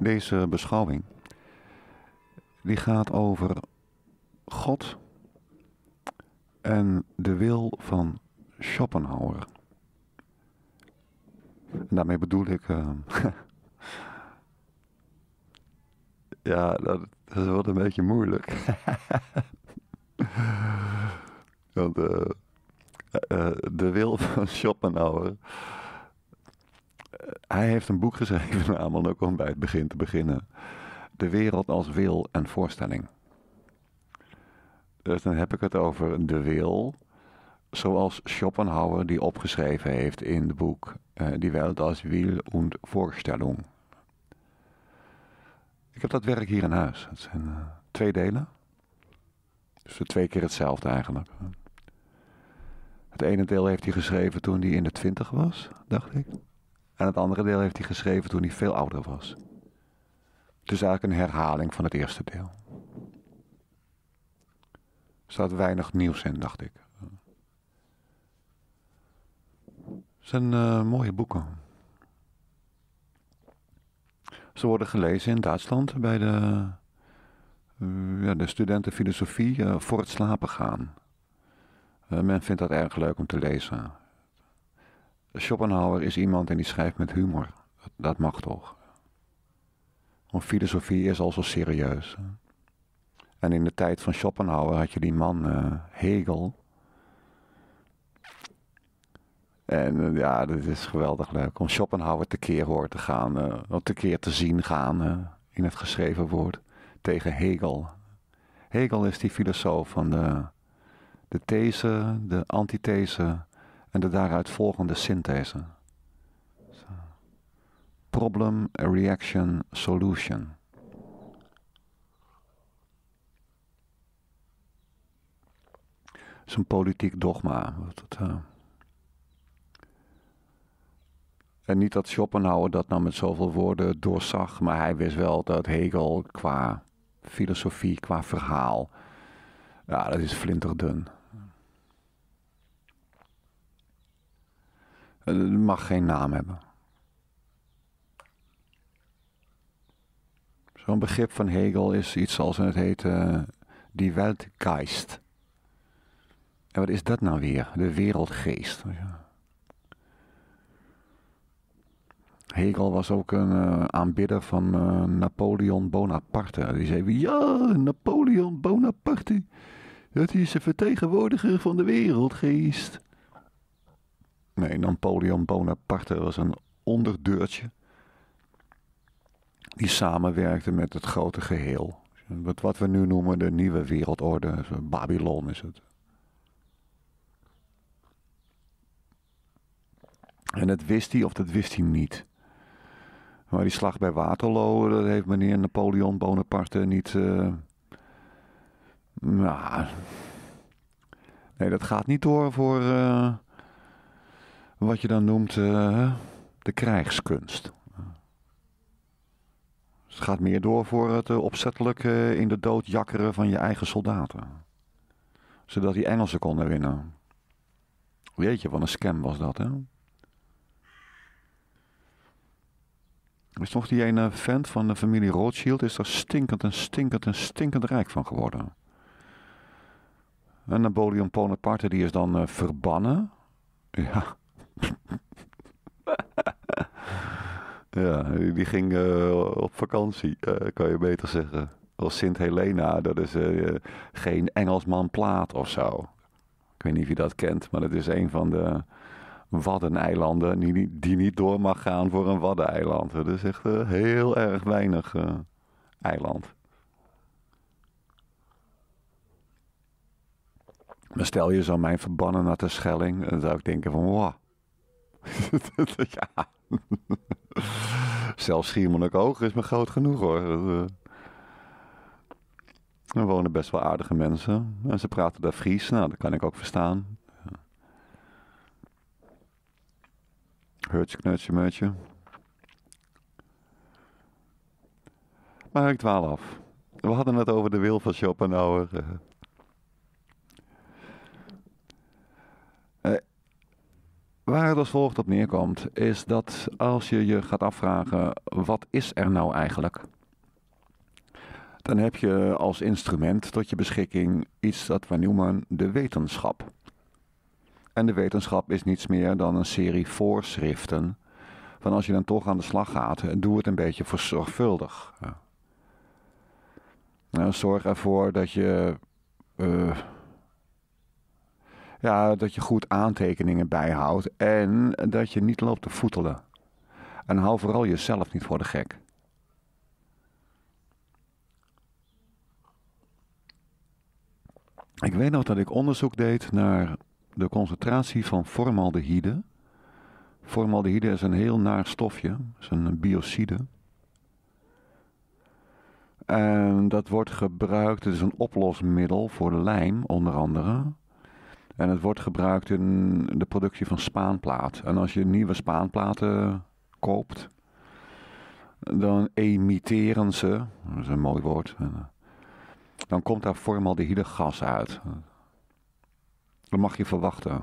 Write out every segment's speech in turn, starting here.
Deze beschouwing die gaat over God en de wil van Schopenhauer. En daarmee bedoel ik. Eh, ja, dat, wordt een beetje moeilijk. Want eh, eh, de wil van Schopenhauer hij heeft een boek geschreven, namelijk om bij het begin te beginnen. De wereld als wil en voorstelling. Dus dan heb ik het over de wil, zoals Schopenhauer die opgeschreven heeft in het boek eh, Die wereld als Wil en voorstelling. Ik heb dat werk hier in huis. Het zijn eh, twee delen. Dus twee keer hetzelfde eigenlijk. Het ene deel heeft hij geschreven toen hij in de twintig was, dacht ik. En het andere deel heeft hij geschreven toen hij veel ouder was. Het is eigenlijk een herhaling van het eerste deel. Er staat weinig nieuws in, dacht ik. Het zijn eh, mooie boeken. Ze worden gelezen in Duitsland bij de, eh, ja, de studenten filosofie eh, voor het slapen gaan. men vindt dat erg leuk om te lezen. Schopenhauer is iemand en die schrijft met humor. Dat mag toch? Want filosofie is al zo serieus. En in de tijd van Schopenhauer had je die man eh, Hegel. En eh, ja, dat is geweldig leuk om Schopenhauer tekeer hoor te gaan, te eh, tekeer te zien gaan in het geschreven woord tegen Hegel. Hegel is die filosoof van de, de these, de antithese en de daaruit volgende synthese. Problem, reaction, solution. is een politiek dogma. Eh. En niet dat Schopenhauer dat nou met zoveel woorden doorzag, maar hij wist wel dat Hegel qua filosofie, qua verhaal, ja, dat is flinterdun. Eh, mag geen naam hebben. Zo'n begrip van Hegel is iets als het heet eh, die Weltgeist. En wat is dat nou weer? De wereldgeest. Hegel was ook een eh, aanbidder van Napoleon Bonaparte. Die zei: Ja, Napoleon Bonaparte. Dat is de vertegenwoordiger van de wereldgeest. Nee, Napoleon Bonaparte was een onderdeurtje die samenwerkte met het grote geheel. Wat, we nu noemen de nieuwe wereldorde, Babylon is het. En dat wist hij of dat wist hij niet. Maar die slag bij Waterloo, dat heeft meneer Napoleon Bonaparte niet. Eh, nou, nee, dat gaat niet door voor. Eh, wat je dan noemt eh, de krijgskunst. Dus het gaat meer door voor het eh, opzettelijk eh, in de dood jakkeren van je eigen soldaten. Zodat die Engelsen konden winnen. Weet je, wat een scam was dat, hè? is nog die ene vent van de familie Rothschild, is daar stinkend en stinkend en stinkend rijk van geworden. En Napoleon Bonaparte, die is dan verbannen. Ja, ja, die ging eh, op vakantie, eh, kan je beter zeggen. Als Sint Helena, dat is eh, geen Engelsman plaat of zo. Ik weet niet of je dat kent, maar dat is een van de Waddeneilanden die, die niet door mag gaan voor een Waddeneiland. Dat is echt heel erg weinig eiland. Maar stel je zo mijn verbannen naar de Schelling, dan zou ik denken van wow, ja. Zelfs Schiermonnikoog is me groot genoeg hoor. Eh, er wonen best wel aardige mensen. En ze praten daar Fries. Nou, dat kan ik ook verstaan. Hurtje, knutje, meutje. Maar ik dwaal af. We hadden het over de wil van Schopenhauer. Waar het als volgt op neerkomt, is dat als je je gaat afvragen: wat is er nou eigenlijk? Dan heb je als instrument tot je beschikking iets dat we noemen de wetenschap. En de wetenschap is niets meer dan een serie voorschriften. Van als je dan toch aan de slag gaat, doe het een beetje verzorgvuldig. Nou, zorg ervoor dat je. Eh, ja, dat je goed aantekeningen bijhoudt en dat je niet loopt te voetelen. En hou vooral jezelf niet voor de gek. Ik weet nog dat ik onderzoek deed naar de concentratie van formaldehyde. Formaldehyde is een heel naar stofje, is een biocide. En dat wordt gebruikt, het is een oplosmiddel voor lijm onder andere. En het wordt gebruikt in de productie van spaanplaat. En als je nieuwe spaanplaten koopt, dan emiteren ze, dat is een mooi woord, eh, dan komt daar formaldehyde gas uit. Dat mag je verwachten.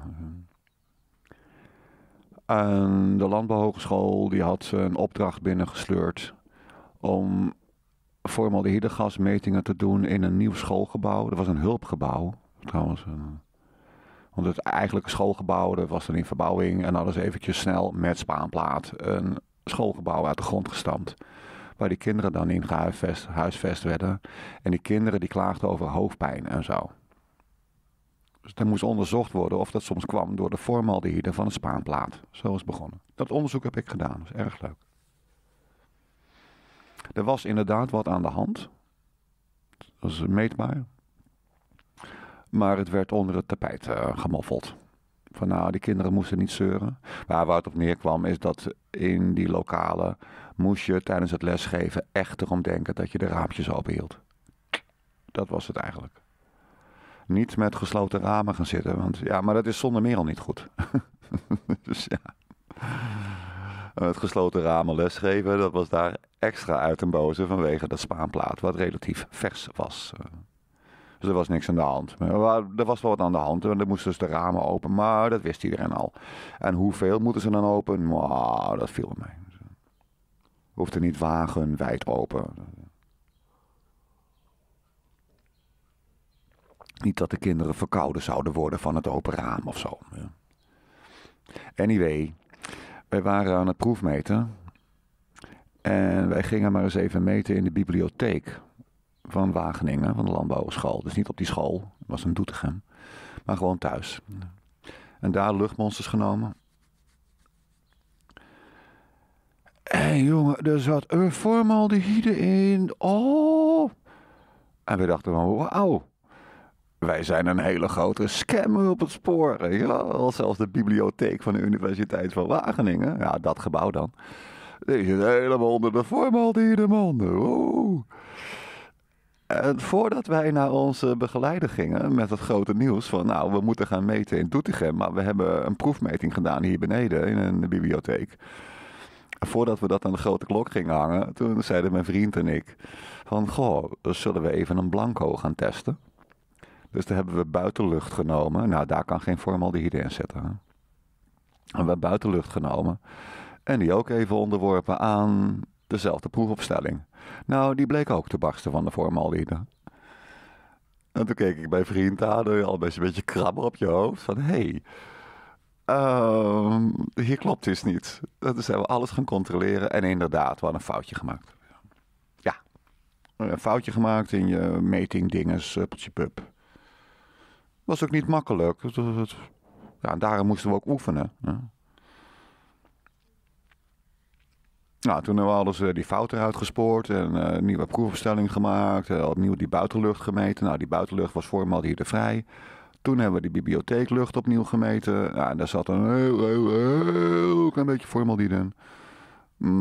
En de landbouwhogeschool die had een opdracht binnengesleurd om gasmetingen te doen in een nieuw schoolgebouw. Dat was een hulpgebouw trouwens. Een want het eigenlijke schoolgebouw dat was dan in verbouwing. En alles eventjes snel met Spaanplaat een schoolgebouw uit de grond gestampt. Waar die kinderen dan in gehuisvest werden. En die kinderen die klaagden over hoofdpijn en zo. Dus er moest onderzocht worden of dat soms kwam door de hier van het Spaanplaat. Zo is begonnen. Dat onderzoek heb ik gedaan. Dat is erg leuk. Er was inderdaad wat aan de hand. Dat was meetbaar. Maar het werd onder het tapijt eh, gemoffeld. Van nou, die kinderen moesten niet zeuren. Maar waar het op neerkwam is dat in die lokalen moest je tijdens het lesgeven echt erom denken dat je de raampjes open Dat was het eigenlijk. Niet met gesloten ramen gaan zitten, want ja, maar dat is zonder meer al niet goed. dus ja. Het gesloten ramen lesgeven, dat was daar extra uit en boze vanwege dat spaanplaat, wat relatief vers was. Eh. Dus er was niks aan de hand. Maar er was wel wat aan de hand. En er moesten dus de ramen open. Maar dat wist iedereen al. En hoeveel moeten ze dan open? Nou, dat viel mee. Hoefde niet wagen wijd open. Niet dat de kinderen verkouden zouden worden van het open raam of zo. Anyway, wij waren aan het proefmeten. En wij gingen maar eens even meten in de bibliotheek van Wageningen, van de landbouwschool. Dus niet op die school, het was een Doetinchem, maar gewoon thuis. En daar luchtmonsters genomen. En jongen, er zat een formaldehyde in. Oh! En we dachten van, wauw. Wij zijn een hele grote scammer op het spoor. Ja, zelfs de bibliotheek van de Universiteit van Wageningen. Ja, dat gebouw dan. Die zit helemaal onder de formaldehyde, man. Oh. En eh, voordat wij naar onze begeleider gingen met het grote nieuws van nou, we moeten gaan meten in Doetinchem, maar we hebben een proefmeting gedaan hier beneden in een bibliotheek. voordat we dat aan de grote klok gingen hangen, toen zeiden mijn vriend en ik van goh, zullen we even een blanco gaan testen? Dus daar hebben we buitenlucht genomen. Nou, daar kan geen formaldehyde in zitten. Hè? We hebben buitenlucht genomen en die ook even onderworpen aan dezelfde proefopstelling. Nou, die bleek ook te barsten van de formaldehyde. En toen keek ik bij vriend aan, al best een beetje krabber op je hoofd. Van, hé, hey, ehm, hier klopt iets niet. Dus zijn we alles gaan controleren. En inderdaad, we hadden een foutje gemaakt. Ja, een foutje gemaakt in je meting dinges, eh, pup. Was ook niet makkelijk. Ja, en daarom moesten we ook oefenen. Ja. Nou, toen hadden ze die fout eruit gespoord en eh, nieuwe proefbestelling gemaakt. Uh, opnieuw die buitenlucht gemeten. Nou, die buitenlucht was voor hier de vrij. Toen hebben we die bibliotheeklucht opnieuw gemeten. en daar zat een heel, heel, heel klein beetje formaldehyde in.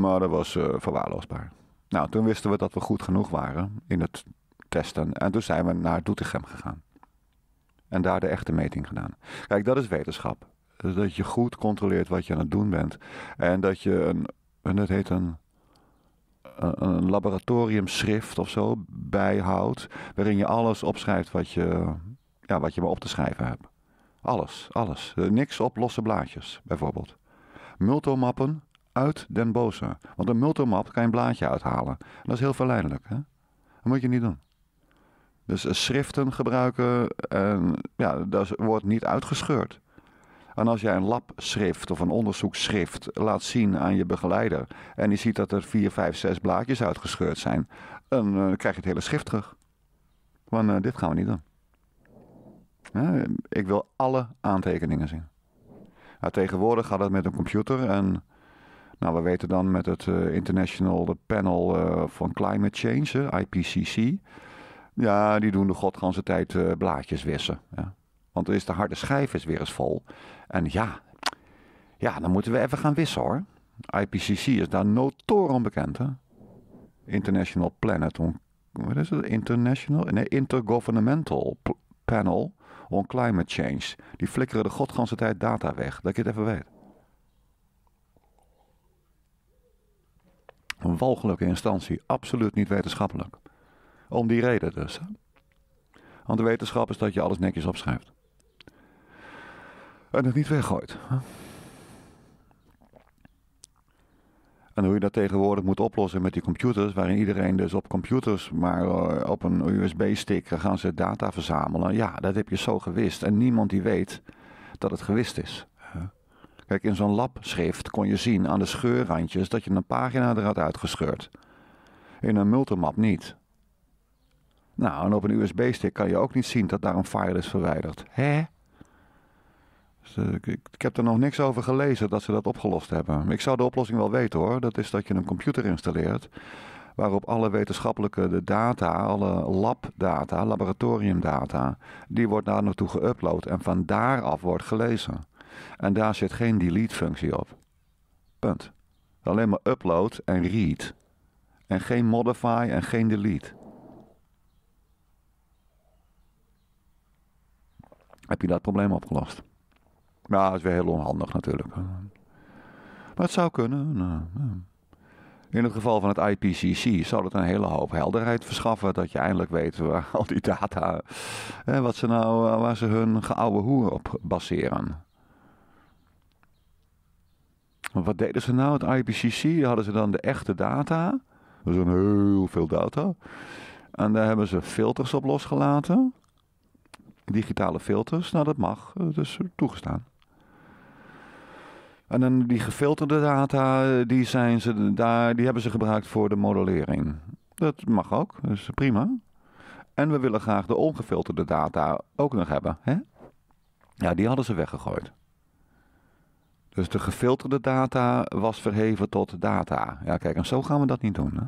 Maar dat was uh, verwaarloosbaar. Nou, toen wisten we dat we goed genoeg waren in het testen. En toen zijn we naar Doetinchem gegaan. En daar de echte meting gedaan. Kijk, dat is wetenschap. Dat je goed controleert wat je aan het doen bent. En dat je een en dat heet een, een laboratoriumschrift of zo bijhoudt. Waarin je alles opschrijft wat je, ja, wat je maar op te schrijven hebt. Alles, alles. Eh, niks op losse blaadjes, bijvoorbeeld. Multomappen uit Den Boze. Want een multomap kan je een blaadje uithalen. dat is heel verleidelijk. Hè? Dat moet je niet doen. Dus eh, schriften gebruiken, en, ja, dat wordt niet uitgescheurd. En als jij een labschrift of een onderzoeksschrift laat zien aan je begeleider en die ziet dat er vier, vijf, zes blaadjes uitgescheurd zijn, dan eh, krijg je het hele schrift terug. Want eh, dit gaan we niet doen. ik wil alle aantekeningen zien. Nou, tegenwoordig gaat het met een computer en nou, we weten dan met het eh, International Panel van Climate Change, IPCC. Ja, die doen de godganse tijd blaadjes wissen. Ja. Want is de harde schijf is weer eens vol. En ja, ja, dan moeten we even gaan wisselen hoor. IPCC is daar notoren bekend, hè? International Planet, on, wat is het? International? Nee, Intergovernmental Panel on Climate Change. Die flikkeren de godganse tijd data weg, dat je het even weet. Een walgelijke instantie, absoluut niet wetenschappelijk. Om die reden dus. Want de wetenschap is dat je alles netjes opschrijft en het niet weggooit. En hoe je dat tegenwoordig moet oplossen met die computers, waarin iedereen dus op computers, maar eh, op een USB-stick eh, gaan ze data verzamelen. Ja, dat heb je zo gewist. En niemand die weet dat het gewist is. Kijk, in zo'n labschrift kon je zien aan de scheurrandjes dat je een pagina er had uitgescheurd. In een multimap niet. Nou, en op een USB-stick kan je ook niet zien dat daar een file is verwijderd. Hè? Dus, eh, ik, heb er nog niks over gelezen dat ze dat opgelost hebben. Ik zou de oplossing wel weten hoor. Dat is dat je een computer installeert. Waarop alle wetenschappelijke data, alle labdata, laboratoriumdata, die wordt daar naartoe geüpload en van daaraf wordt gelezen. En daar zit geen delete-functie op. Punt. Alleen maar upload en read. En geen modify en geen delete. Heb je dat probleem opgelost? Nou, dat is weer heel onhandig natuurlijk. Maar het zou kunnen. Nou, In het geval van het IPCC zou dat een hele hoop helderheid verschaffen. Dat je eindelijk weet waar al die data, wat ze nou, eh, waar ze hun geoude hoer op baseren. wat deden ze nou, het IPCC? Hadden ze dan de echte data. Dat is een heel veel data. En daar hebben ze filters op losgelaten. Digitale filters, nou dat mag, eh, dat is toegestaan. En dan die gefilterde data, eh, die, zijn ze, daar, die hebben ze gebruikt voor de modellering. Dat mag ook, dat is prima. En we willen graag de ongefilterde data ook nog hebben. Hè? Ja, die hadden ze weggegooid. Dus de gefilterde data was verheven tot data. Ja, kijk, en zo gaan we dat niet doen. Hè?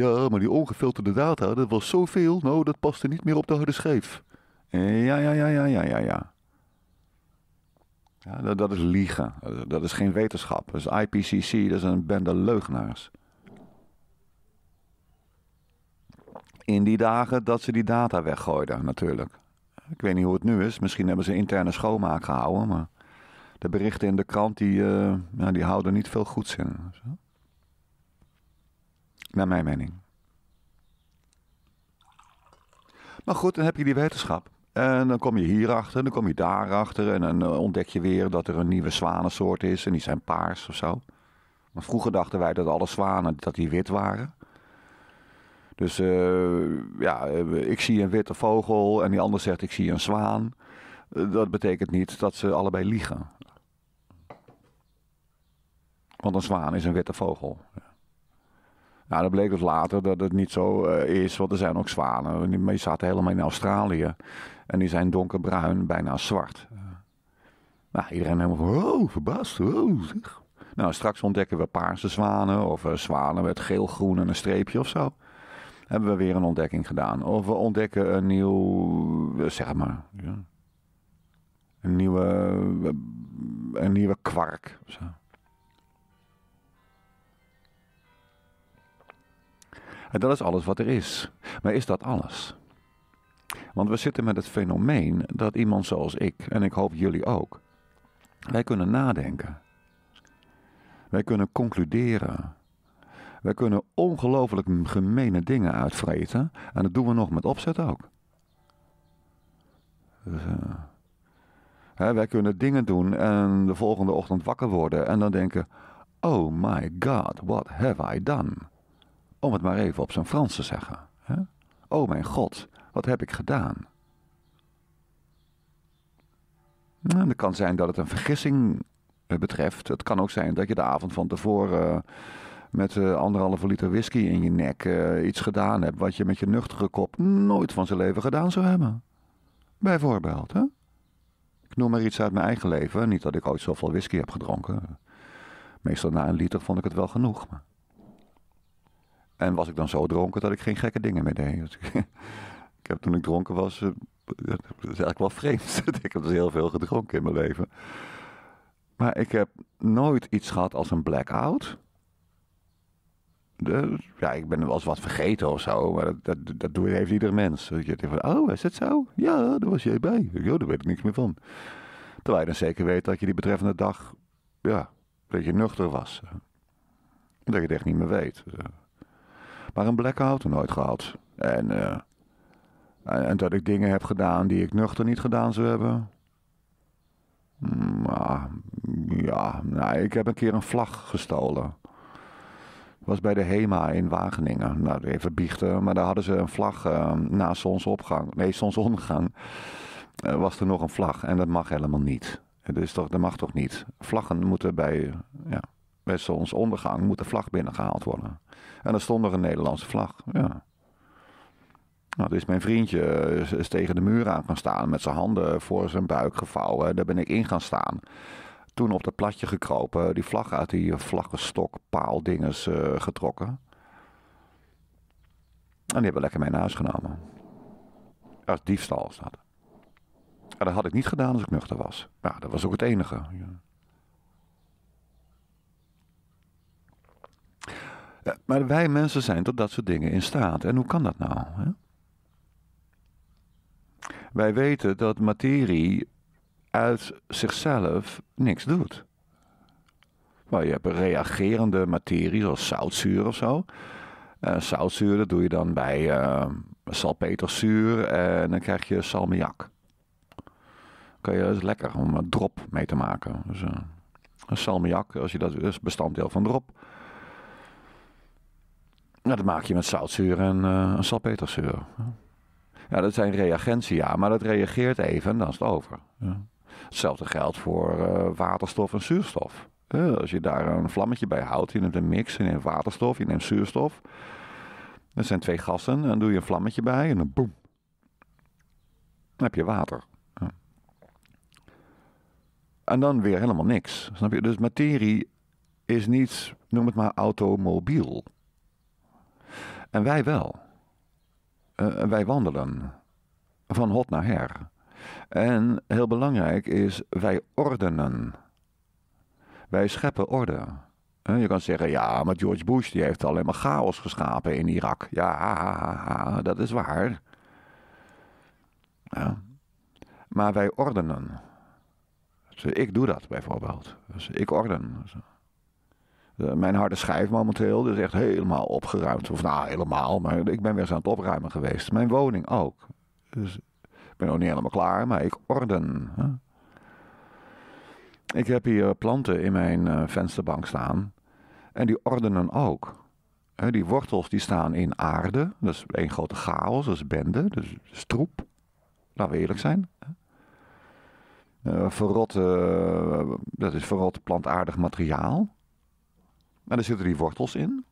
Ja, maar die ongefilterde data, dat was zoveel. Nou, dat paste niet meer op de harde schijf. Eh, ja, ja, ja, ja, ja, ja, ja. Ja, dat, is liegen. Dat is geen wetenschap. Dat is IPCC, dat is een bende leugenaars. In die dagen dat ze die data weggooiden, natuurlijk. Ik weet niet hoe het nu is. Misschien hebben ze interne schoonmaak gehouden. Maar de berichten in de krant, die, eh, ja, die houden niet veel goeds in. Naar mijn mening. Maar goed, dan heb je die wetenschap. En dan kom je hierachter, en dan kom je daarachter. En dan eh, ontdek je weer dat er een nieuwe zwanensoort is. En die zijn paars of zo. Maar vroeger dachten wij dat alle zwanen dat die wit waren. Dus eh, ja, eh, ik zie een witte vogel en die ander zegt ik zie een zwaan. Dat betekent niet dat ze allebei liegen. Want een zwaan is een witte vogel. Ja. Nou, dat bleek dus later dat het niet zo eh, is, want er zijn ook zwanen. Die zaten helemaal in Australië. En die zijn donkerbruin, bijna zwart. Eh, nou, iedereen helemaal oh, verbaasd. Oh, zeg. Nou, straks ontdekken we paarse zwanen of eh, zwanen met geel-groen en een streepje of zo. Hebben we weer een ontdekking gedaan. Of we ontdekken een nieuw, zeg maar, ja. een, nieuwe, een nieuwe kwark of zo. En dat is alles wat er is. Maar is dat alles? Want we zitten met het fenomeen dat iemand zoals ik, en ik hoop jullie ook, wij kunnen nadenken. Wij kunnen concluderen. Wij kunnen ongelooflijk gemene dingen uitvreten. En dat doen we nog met opzet ook. Dus, eh, wij kunnen dingen doen en de volgende ochtend wakker worden en dan denken: Oh my god, what have I done? om oh, het maar even op zijn Frans te zeggen. Hè? Oh mijn god, wat heb ik gedaan? Nou, het kan zijn dat het een vergissing eh, betreft. Het kan ook zijn dat je de avond van tevoren eh, met eh, anderhalve liter whisky in je nek iets gedaan hebt wat je met je nuchtere kop nooit van zijn leven gedaan zou hebben. Bijvoorbeeld, hè? Ik noem maar iets uit mijn eigen leven. Niet dat ik ooit zoveel whisky heb gedronken. Meestal na een liter vond ik het wel genoeg. Maar... En was ik dan zo dronken dat ik geen gekke dingen meer deed. ik, heb, toen ik dronken was, eh, dat is eigenlijk wel vreemd. ik heb dus heel veel gedronken in mijn leven. Maar ik heb nooit iets gehad als een blackout. out dus, ja, ik ben wel eens wat vergeten of zo, maar dat, dat, dat doe, heeft ieder mens. Dat je denkt van, oh, is het zo? Ja, daar was jij bij. Ja, daar weet ik niks meer van. Terwijl je dan zeker weet dat je die betreffende dag, ja, dat je nuchter was. Dat je het echt niet meer weet. Maar een blackout nooit gehad. Eh, en, en, dat ik dingen heb gedaan die ik nuchter niet gedaan zou hebben. Maar, mm, ah, ja, nou, ik heb een keer een vlag gestolen. Was bij de HEMA in Wageningen. Nou, even biechten. Maar daar hadden ze een vlag uh, na zonsopgang. Nee, zonsondergang. Uh, was er nog een vlag. En dat mag helemaal niet. Dat, is toch, dat mag toch niet? Vlaggen moeten bij, ja, bij zonsondergang moet de vlag binnengehaald worden. En er stond nog een Nederlandse vlag. Ja. Nou, dus mijn vriendje eh, is tegen de muur aan gaan staan met zijn handen voor zijn buik gevouwen. Daar ben ik in gaan staan. Toen op dat platje gekropen, die vlag uit die vlaggenstok, paal, eh, getrokken. En die hebben lekker mee naar huis genomen. Als diefstal zat. dat. En dat had ik niet gedaan als ik nuchter was. Nou, dat was ook het enige. Ja. Maar wij mensen zijn tot dat soort dingen in staat. En hoe kan dat nou? Hè? Wij weten dat materie uit zichzelf niks doet. Maar je hebt een reagerende materie, zoals zoutzuur of zo. zoutzuur, dat doe je dan bij uh, salpeterzuur en dan krijg je salmiak. Kan je, dat is lekker om een drop mee te maken. Dus, eh, een salmiak, als je dat is bestanddeel van drop. Nou, dat maak je met zoutzuur en uh, salpeterzuur. Ja, dat zijn reagentia, maar dat reageert even en dan is het over. Ja. Hetzelfde geldt voor eh, waterstof en zuurstof. Eh, als je daar een vlammetje bij houdt, je neemt een mix, je neemt waterstof, je neemt zuurstof. Dat zijn twee gassen, dan doe je een vlammetje bij en dan boem. Dan heb je water. Ja. En dan weer helemaal niks. Snap je? Dus materie is niet, noem het maar automobiel. En wij wel. Eh, wij wandelen van hot naar her. En heel belangrijk is, wij ordenen. Wij scheppen orde. Eh, je kan zeggen, ja, maar George Bush die heeft alleen maar chaos geschapen in Irak. Ja, dat is waar. Maar wij ordenen. Dus ik doe dat bijvoorbeeld. Dus ik orden. Eh, mijn harde schijf momenteel. Dus echt helemaal opgeruimd. Of nou, helemaal. Maar ik ben weer eens aan het opruimen geweest. Mijn woning ook. Dus ik ben nog niet helemaal klaar, maar ik orden. Hè? Ik heb hier planten in mijn eh, vensterbank staan. En die ordenen ook. Hè, die wortels die staan in aarde. Dat is één grote chaos, dat is bende, dus stroep. Laten we eerlijk zijn. Uh, dat is verrot plantaardig materiaal. Maar nou, er zitten die wortels in.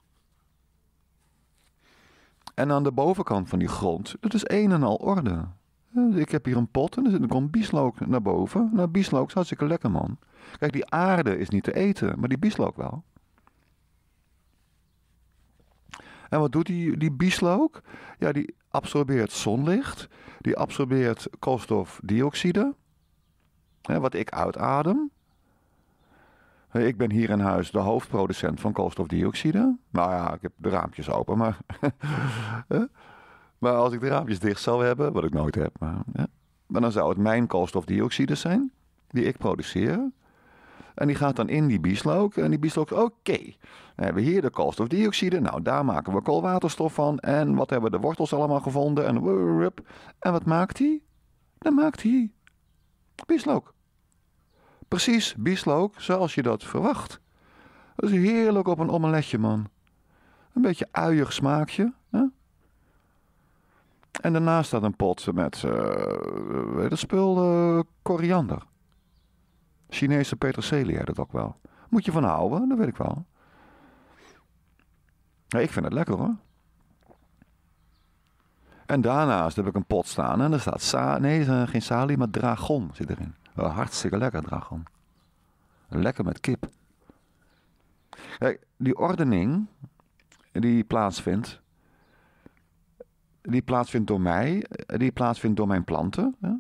En aan de bovenkant van die grond, dat is een en al orde. Eh, ik heb hier een pot en er komt bieslook naar boven. Nou, bieslook is hartstikke lekker, man. Kijk, die aarde is niet te eten, maar die bieslook wel. En wat doet die, die bieslook? Ja, die absorbeert zonlicht. Die absorbeert koolstofdioxide. Hè, wat ik uitadem. Ik ben hier in huis de hoofdproducent van koolstofdioxide. Nou ja, ik heb de raampjes open, maar. maar als ik de raampjes dicht zou hebben, wat ik nooit heb, maar, ja, maar dan zou het mijn koolstofdioxide zijn, die ik produceer. En die gaat dan in die bieslook. En die bieslook, oké. Dan hebben we hier de koolstofdioxide. Nou, daar maken we koolwaterstof van. En wat hebben de wortels allemaal gevonden? En, en wat maakt hij? Dan maakt hij bieslook. Precies, bieslook, zoals je dat verwacht. Dat is heerlijk op een omeletje, man. Een beetje uiig smaakje. Hè? En daarnaast staat een pot met, uh, weet het spul, uh, koriander. Chinese peterselie heet dat ook wel. Moet je van houden, dat weet ik wel. Ja, ik vind het lekker hoor. En daarnaast heb ik een pot staan en er staat sa nee, eh, geen salie, maar dragon zit erin. Hartstikke lekker, Dragon. Lekker met kip. Kijk, die ordening die plaatsvindt, die plaatsvindt door mij, die plaatsvindt door mijn planten. Hè?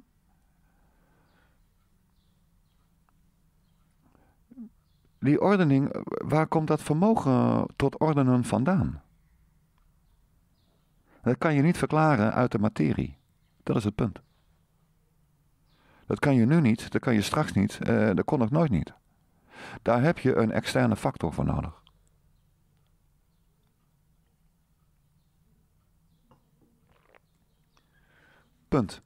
Die ordening, waar komt dat vermogen tot ordenen vandaan? Dat kan je niet verklaren uit de materie. Dat is het punt. Dat kan je nu niet, dat kan je straks niet, eh, dat kon ik nooit niet. Daar heb je een externe factor voor nodig. Punt.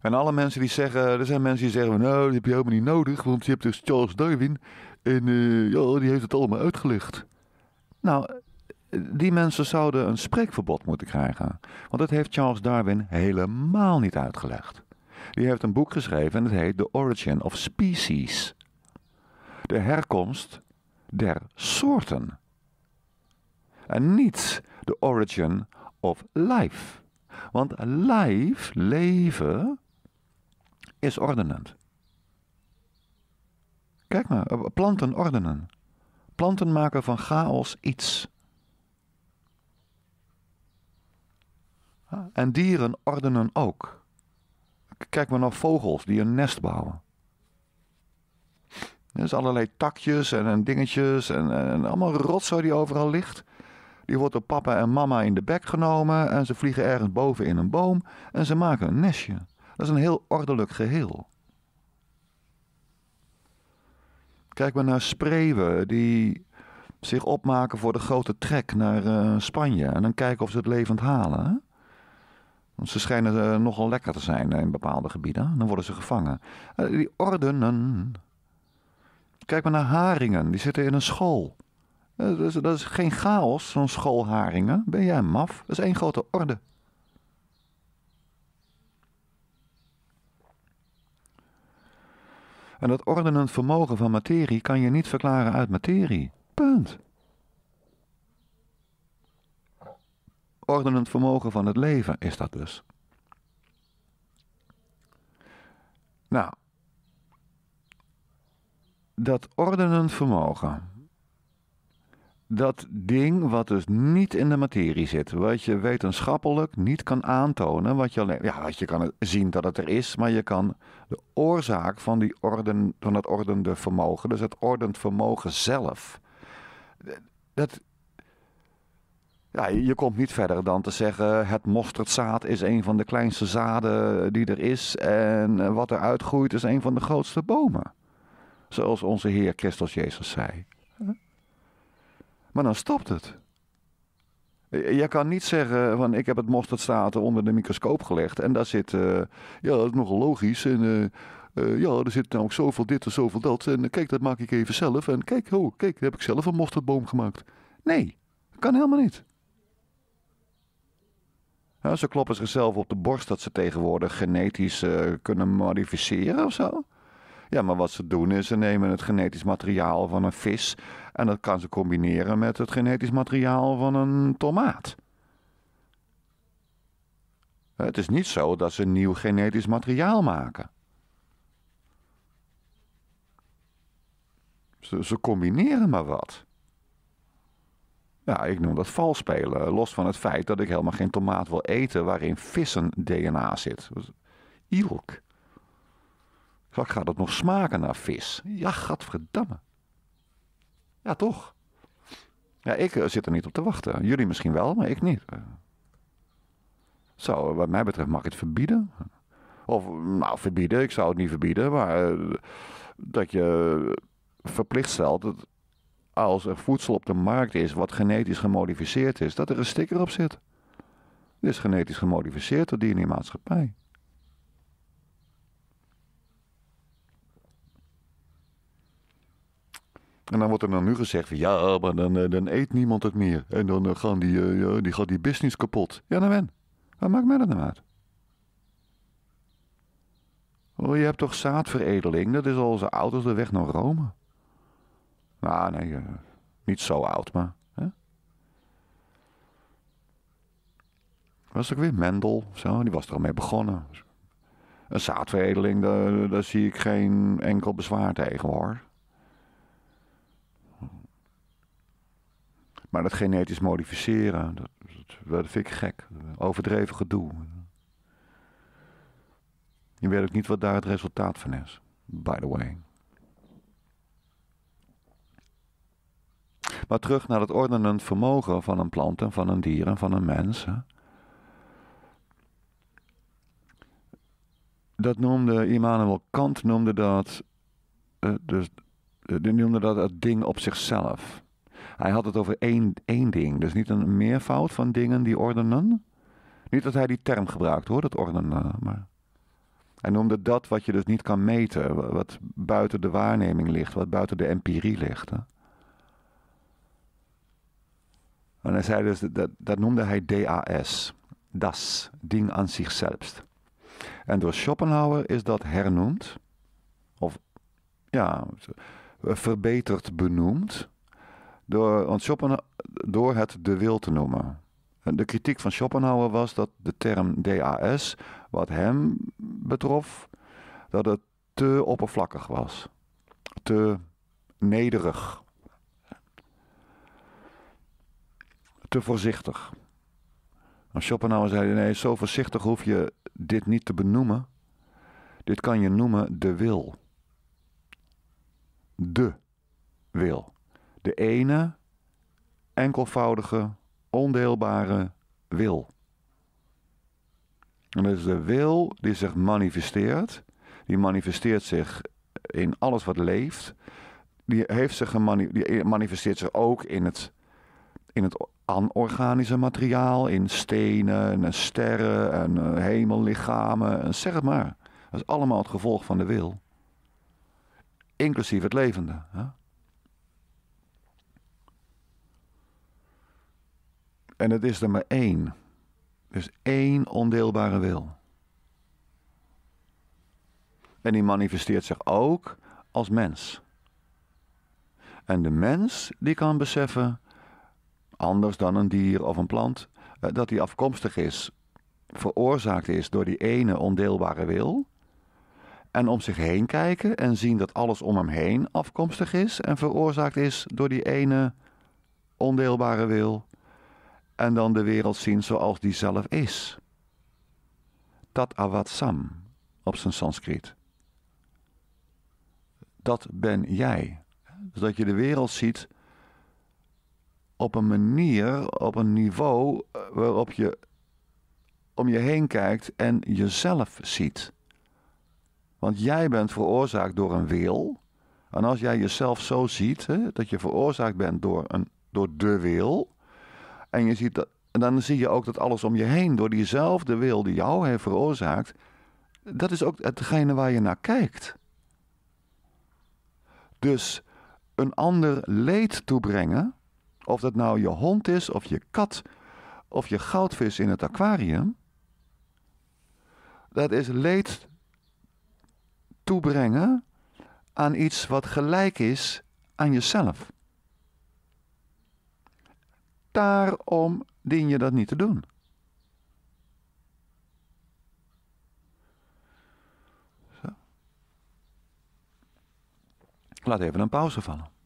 En alle mensen die zeggen, er zijn mensen die zeggen, nou, die heb je helemaal niet nodig, want je hebt dus Charles Darwin en eh, ja, die heeft het allemaal uitgelegd. Nou, die mensen zouden een spreekverbod moeten krijgen. Want dat heeft Charles Darwin helemaal niet uitgelegd. Die heeft een boek geschreven en het heet The Origin of Species. De herkomst der soorten. En niet The Origin of Life. Want life, leven, is ordenend. Kijk maar, eh, planten ordenen. Planten maken van chaos iets. En dieren ordenen ook. Kijk maar naar vogels die een nest bouwen. Er zijn allerlei takjes en, dingetjes en, en, allemaal rotzooi die overal ligt. Die wordt door papa en mama in de bek genomen en ze vliegen ergens boven in een boom en ze maken een nestje. Dat is een heel ordelijk geheel. Kijk maar naar spreeuwen die zich opmaken voor de grote trek naar eh, Spanje en dan kijken of ze het levend halen ze schijnen eh, nogal lekker te zijn eh, in bepaalde gebieden. Dan worden ze gevangen. Eh, die ordenen. Kijk maar naar haringen. Die zitten in een school. dat, is, geen chaos, zo'n school haringen. Ben jij maf? Dat is één grote orde. En dat ordenend vermogen van materie kan je niet verklaren uit materie. Punt. ordenend vermogen van het leven is dat dus. Nou, dat ordenend vermogen, dat ding wat dus niet in de materie zit, wat je wetenschappelijk niet kan aantonen, wat je alleen, ja, wat je kan zien dat het er is, maar je kan de oorzaak van, die orden, van het ordende vermogen, dus het ordend vermogen zelf, dat ja, je komt niet verder dan te zeggen: het mosterdzaad is een van de kleinste zaden eh, die er is. En eh, wat er uitgroeit is een van de grootste bomen. Zoals onze Heer Christus Jezus zei. Maar dan stopt het. Je kan niet zeggen van ik heb het mosterdzaad onder de microscoop gelegd en daar zit, eh, ja dat is nogal logisch en ja er zit nou ook zoveel dit en zoveel dat en kijk dat maak ik even zelf en kijk, oh, kijk, heb ik zelf een mosterdboom gemaakt. Nee, kan helemaal niet. Ja, ze kloppen zichzelf op de borst dat ze tegenwoordig genetisch eh, kunnen modificeren of zo. Ja, maar wat ze doen is ze nemen het genetisch materiaal van een vis en dat kan ze combineren met het genetisch materiaal van een tomaat. Het is niet zo dat ze nieuw genetisch materiaal maken. Ze, ze combineren maar wat. Ja, ik noem dat vals spelen. Los van het feit dat ik helemaal geen tomaat wil eten waarin vissen DNA zit. Dus Ilk. Ik gaat dat nog smaken naar vis? Ja, gadverdamme. Ja, toch? Ja, ik eh, zit er niet op te wachten. Jullie misschien wel, maar ik niet. Eh. Zo, wat mij betreft mag ik het verbieden. Of, nou, verbieden, ik zou het niet verbieden, maar eh, dat je verplicht stelt als er voedsel op de markt is wat genetisch gemodificeerd is, dat er een sticker op zit. Dit is genetisch gemodificeerd door die in de maatschappij. En dan wordt er dan nu gezegd van ja, maar dan, eh, dan eet niemand het meer. En dan eh, gaan die, eh, die, gaat die business kapot. Ja, dan nou wen. Wat maakt mij dat nou uit? Oh, je hebt toch zaadveredeling? Dat is al onze auto's de weg naar Rome. Nou, nee, eh, niet zo oud, maar. Hè? Was ook weer Mendel zo? Die was er al mee begonnen. Een zaadveredeling, daar, zie ik geen enkel bezwaar tegen hoor. Maar dat genetisch modificeren, dat, dat, vind ik gek. Overdreven gedoe. Je weet ook niet wat daar het resultaat van is. By the way. Maar terug naar het ordenend vermogen van een plant en van een dier en van een mens. Hè? Dat noemde Immanuel Kant noemde dat, eh, dus, eh, noemde dat het ding op zichzelf. Hij had het over één, één ding, dus niet een meervoud van dingen die ordenen. Niet dat hij die term gebruikt hoor, dat ordenen, maar... Hij noemde dat wat je dus niet kan meten, wat buiten de waarneming ligt, wat buiten de empirie ligt. Hè? En hij zei dus, dat, dat noemde hij DAS. Das, ding aan zichzelf. En door Schopenhauer is dat hernoemd, of ja, verbeterd benoemd, door, door het de wil te noemen. En de kritiek van Schopenhauer was dat de term DAS, wat hem betrof, dat het te oppervlakkig was, te nederig te voorzichtig. Als Schopenhauer zei: nee, zo voorzichtig hoef je dit niet te benoemen. Dit kan je noemen de wil. De wil. De ene, enkelvoudige, ondeelbare wil. En dat is de wil die zich manifesteert. Die manifesteert zich in alles wat leeft. Die, heeft zich die manifesteert zich ook in het in het anorganische materiaal, in stenen en eh, sterren en eh, hemellichamen. zeg het maar. Dat is allemaal het gevolg van de wil. Inclusief het levende. Hè? En het is er maar één. Dus één ondeelbare wil. En die manifesteert zich ook als mens. En de mens die kan beseffen anders dan een dier of een plant, eh, dat die afkomstig is, veroorzaakt is door die ene ondeelbare wil. En om zich heen kijken en zien dat alles om hem heen afkomstig is en veroorzaakt is door die ene ondeelbare wil. En dan de wereld zien zoals die zelf is. Tat avatsam op zijn Sanskriet. Dat ben jij. Zodat je de wereld ziet op een manier, op een niveau eh, waarop je om je heen kijkt en jezelf ziet. Want jij bent veroorzaakt door een wil. En als jij jezelf zo ziet, hè, dat je veroorzaakt bent door, een, door de wil. En je ziet dat, dan zie je ook dat alles om je heen, door diezelfde wil die jou heeft veroorzaakt, dat is ook hetgene waar je naar kijkt. Dus een ander leed toebrengen, of dat nou je hond is, of je kat, of je goudvis in het aquarium. Dat is leed toebrengen aan iets wat gelijk is aan jezelf. Daarom dien je dat niet te doen. Zo. Laat even een pauze vallen.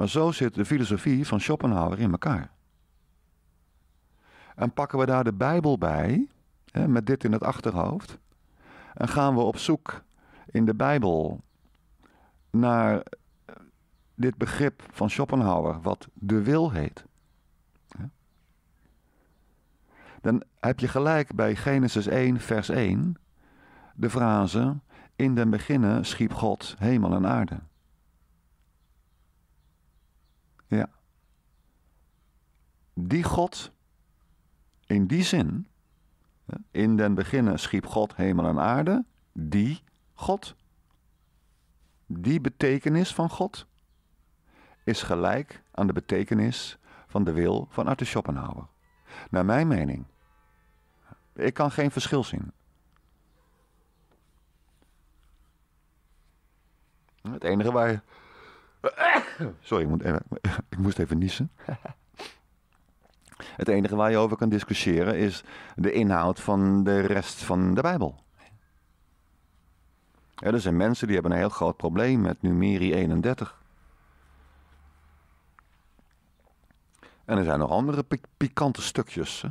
Maar zo zit de filosofie van Schopenhauer in elkaar. En pakken we daar de Bijbel bij, hè, met dit in het achterhoofd, en gaan we op zoek in de Bijbel naar dit begrip van Schopenhauer, wat de wil heet. Dan heb je gelijk bij Genesis 1, vers 1, de frase: In den beginnen schiep God hemel en aarde. Ja. Die God, in die zin, in den beginnen schiep God hemel en aarde, die God, die betekenis van God, is gelijk aan de betekenis van de wil van Arthur Schopenhauer. Naar mijn mening. Ik kan geen verschil zien. Het enige waar Sorry, ik, moet ik moest even niezen. Het enige waar je over kan discussiëren is de inhoud van de rest van de Bijbel. er zijn mensen die hebben een heel groot probleem met Numeri 31. En er zijn nog andere pikante stukjes. Hè?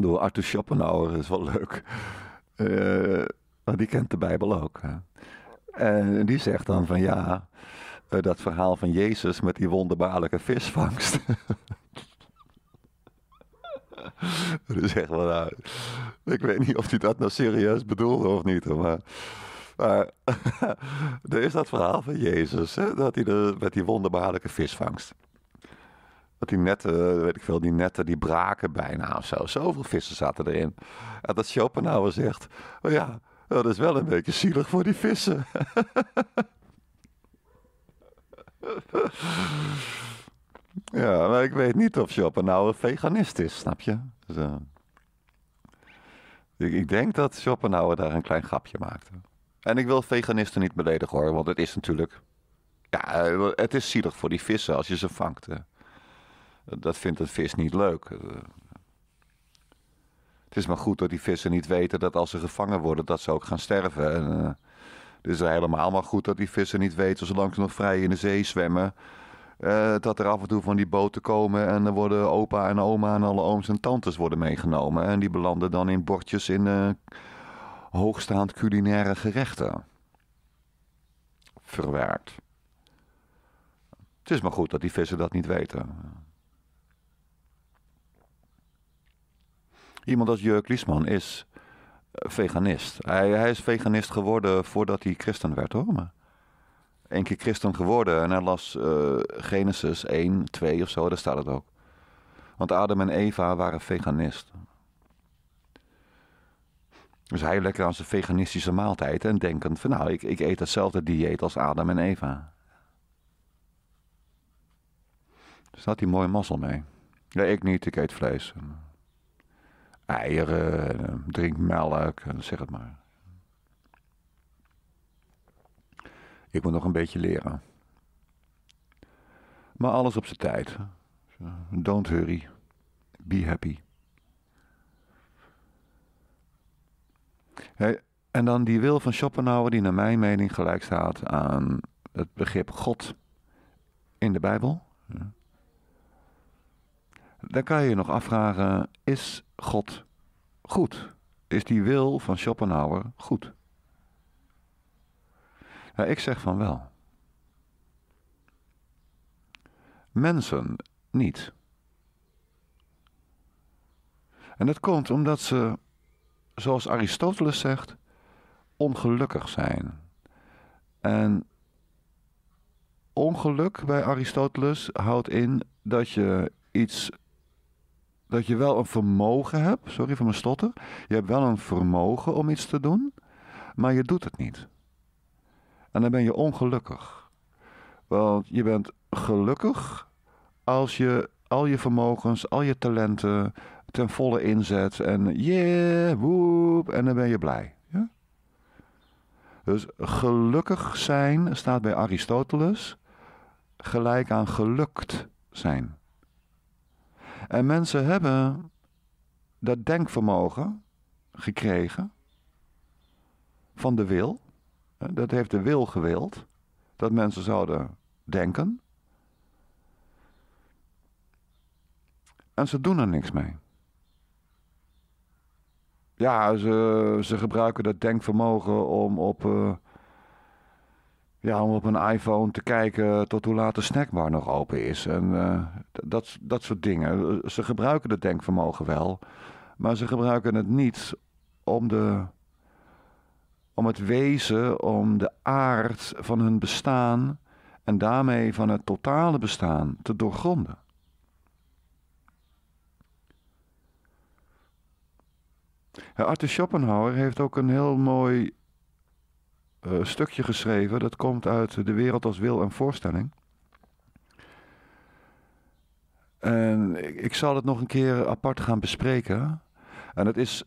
Door Arthur Schopenhauer is wel leuk. Uh, want nou, die kent de Bijbel ook. Hè? En die zegt dan van ja, eh, dat verhaal van Jezus met die wonderbaarlijke visvangst. wel nou, Ik weet niet of hij dat nou serieus bedoelde of niet, maar. Maar er is dat verhaal van Jezus, hè, dat hij de, met die wonderbaarlijke visvangst. Dat die netten, weet ik veel, die netten die braken bijna of zo. Zoveel vissen zaten erin. En dat Schopenhauer zegt, oh ja, dat is wel een beetje zielig voor die vissen. ja, maar ik weet niet of Chopin nou een veganist is, snap je? Dus, eh, ik, denk dat Schopenhauer nou daar een klein grapje maakte. En ik wil veganisten niet beledigen hoor, want het is natuurlijk. Ja, het is zielig voor die vissen als je ze vangt. Dat vindt een vis niet leuk het is maar goed dat die vissen niet weten dat als ze gevangen worden, dat ze ook gaan sterven. En, uh, het is helemaal maar goed dat die vissen niet weten, zolang ze nog vrij in de zee zwemmen, eh, dat er af en toe van die boten komen en dan worden opa en oma en alle ooms en tantes worden meegenomen. En die belanden dan in bordjes in eh, hoogstaand culinaire gerechten. Verwerkt. Het is maar goed dat die vissen dat niet weten. Iemand als Jurk Liesman is eh, veganist. Hij, hij, is veganist geworden voordat hij christen werd hoor. Maar Eén keer christen geworden en hij las eh, Genesis 1, 2 of zo, daar staat het ook. Want Adam en Eva waren veganist. Dus hij lekker aan zijn veganistische maaltijd en denkend van nou, ik, ik eet hetzelfde dieet als Adam en Eva. Dus daar had hij mooi mazzel mee. Ja, ik niet, ik eet vlees eieren, eh, drink melk, eh, zeg het maar. Ik moet nog een beetje leren. Maar alles op zijn tijd. Don't hurry. Be happy. en dan die wil van Schopenhauer, die naar mijn mening gelijk staat aan het begrip God in de Bijbel. Ja dan kan je je nog afvragen: is God goed? Is die wil van Schopenhauer goed? Ja, nou, ik zeg van wel. Mensen niet. En dat komt omdat ze, zoals Aristoteles zegt, ongelukkig zijn. En ongeluk bij Aristoteles houdt in dat je iets dat je wel een vermogen hebt. Sorry voor mijn stotter. Je hebt wel een vermogen om iets te doen, maar je doet het niet. En dan ben je ongelukkig. Want je bent gelukkig als je al je vermogens, al je talenten ten volle inzet. En yeah, woep, en dan ben je blij. Ja? Dus gelukkig zijn staat bij Aristoteles gelijk aan gelukt zijn. En mensen hebben dat denkvermogen gekregen van de wil. Dat heeft de wil gewild. Dat mensen zouden denken. En ze doen er niks mee. Ja, ze, ze gebruiken dat denkvermogen om op eh, ja, om op een iPhone te kijken tot hoe laat de snackbar nog open is. En eh, dat, dat soort dingen. Ze gebruiken het denkvermogen wel, maar ze gebruiken het niet om, de, om het wezen, om de aard van hun bestaan en daarmee van het totale bestaan te doorgronden. Arthur Schopenhauer heeft ook een heel mooi een eh, stukje geschreven. Dat komt uit De Wereld als Wil en Voorstelling. En ik, zal het nog een keer apart gaan bespreken. En het is,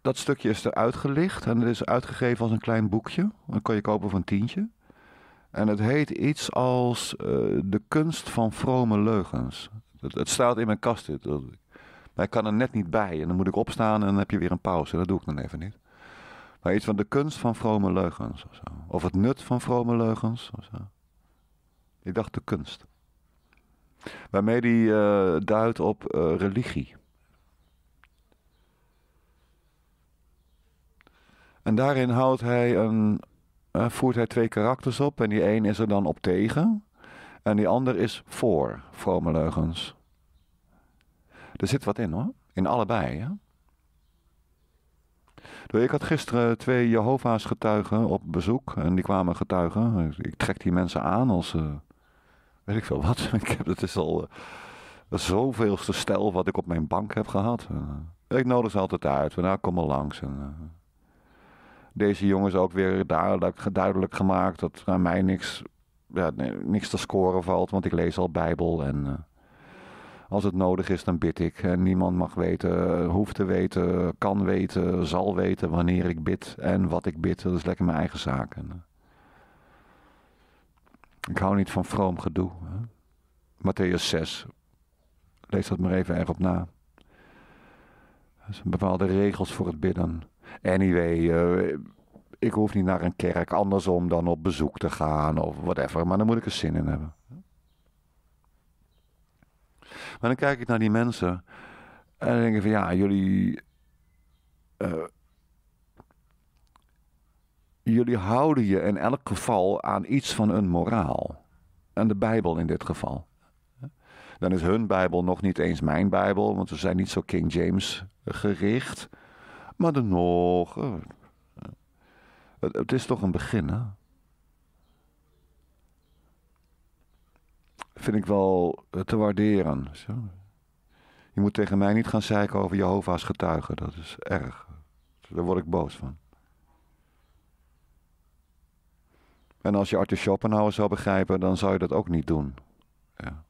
dat stukje is eruit gelicht en het is uitgegeven als een klein boekje. Dat kan je kopen van tientje. En het heet iets als eh, De kunst van vrome leugens. Het, het staat in mijn kast. Maar ik kan er net niet bij. En dan moet ik opstaan en dan heb je weer een pauze. Dat doe ik dan even niet. Maar iets van de kunst van vrome leugens of Of het nut van vrome leugens of Ik dacht de kunst. Waarmee die eh, duidt op eh, religie. En daarin houdt hij een, eh, voert hij twee karakters op. En die een is er dan op tegen. En die ander is voor vrome leugens. Er zit wat in hoor. In allebei. ja. Ik had gisteren twee Jehovah's getuigen op bezoek. En die kwamen getuigen. Ik trek die mensen aan als... Eh, weet ik veel wat. ik heb, het is al uh, zoveelste stel wat ik op mijn bank heb gehad. Eh, ik nodig ze altijd uit. Nou, kom maar langs. deze jongens ook weer duidelijk, duidelijk gemaakt dat aan mij niks, ja, niks te scoren valt. Want ik lees al Bijbel en... Als het nodig is, dan bid ik. En eh, niemand mag weten, eh, hoeft te weten, kan weten, zal weten wanneer ik bid en wat ik bid. Dat is lekker mijn eigen zaak. Eh, ik hou niet van vroom gedoe. Matthäus 6. Lees dat maar even erop na. Er zijn bepaalde regels voor het bidden. Anyway, ik hoef niet naar een kerk andersom dan op bezoek te gaan of whatever. Maar dan moet ik er zin in hebben. Maar dan kijk ik naar die mensen en dan denk ik van ja, jullie. Eh, jullie houden je in elk geval aan iets van een moraal. Aan de Bijbel in dit geval. Dan is hun Bijbel nog niet eens mijn Bijbel, want we zijn niet zo King James gericht. Maar dan nog. Eh, het, het is toch een begin, hè? vind ik wel te waarderen. Je moet tegen mij niet gaan zeiken over Jehovah's getuigen. Dat is erg. Daar word ik boos van. En als je Arthur Schopenhauer zou begrijpen, dan zou je dat ook niet doen. Ja.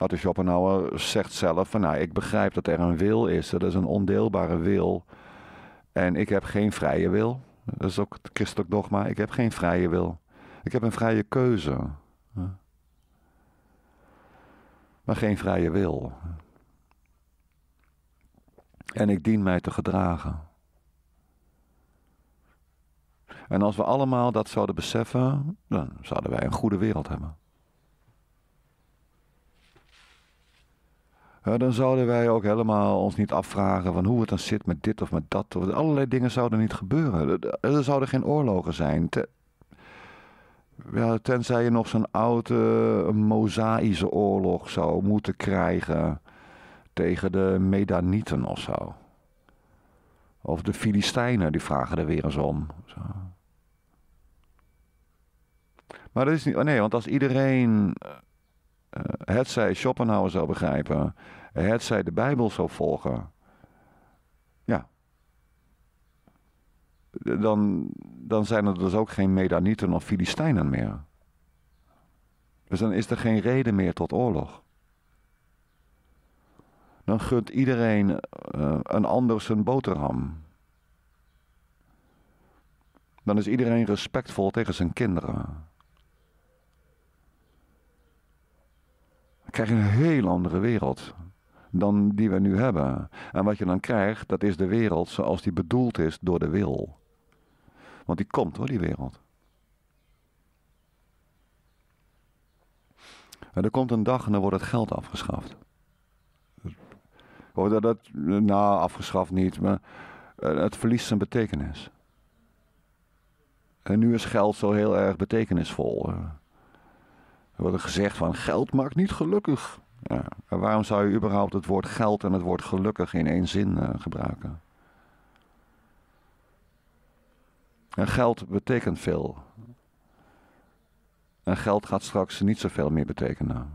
Arthur Schopenhauer zegt zelf van nou, ik begrijp dat er een wil is. Dat is een ondeelbare wil. En ik heb geen vrije wil. Dat is ook het christelijk dogma. Ik heb geen vrije wil. Ik heb een vrije keuze, maar geen vrije wil. En ik dien mij te gedragen. En als we allemaal dat zouden beseffen, dan zouden wij een goede wereld hebben. dan zouden wij ook helemaal ons niet afvragen van hoe het dan zit met dit of met dat. Of allerlei dingen zouden niet gebeuren. Er zouden geen oorlogen zijn tenzij je nog zo'n oude eh, mozaïsche oorlog zou moeten krijgen tegen de Medanieten of zo. Of de Filistijnen, die vragen er weer eens om. Zo. Maar dat is niet. Oh nee, want als iedereen. Eh, eh, het zij Schopenhauer zou begrijpen. Het zij de Bijbel zou volgen. dan, dan zijn er dus ook geen Medanieten of Filistijnen meer. Dus dan is er geen reden meer tot oorlog. Dan gunt iedereen eh, een ander zijn boterham. Dan is iedereen respectvol tegen zijn kinderen. Dan krijg je een heel andere wereld dan die we nu hebben. En wat je dan krijgt, dat is de wereld zoals die bedoeld is door de wil. Want die komt hoor, die wereld. En er komt een dag en dan wordt het geld afgeschaft. dat, dat, nou, afgeschaft niet, maar eh, het verliest zijn betekenis. En nu is geld zo heel erg betekenisvol. Er wordt gezegd van geld maakt niet gelukkig. Ja, waarom zou je überhaupt het woord geld en het woord gelukkig in één zin eh, gebruiken? En geld betekent veel. En geld gaat straks niet zoveel meer betekenen.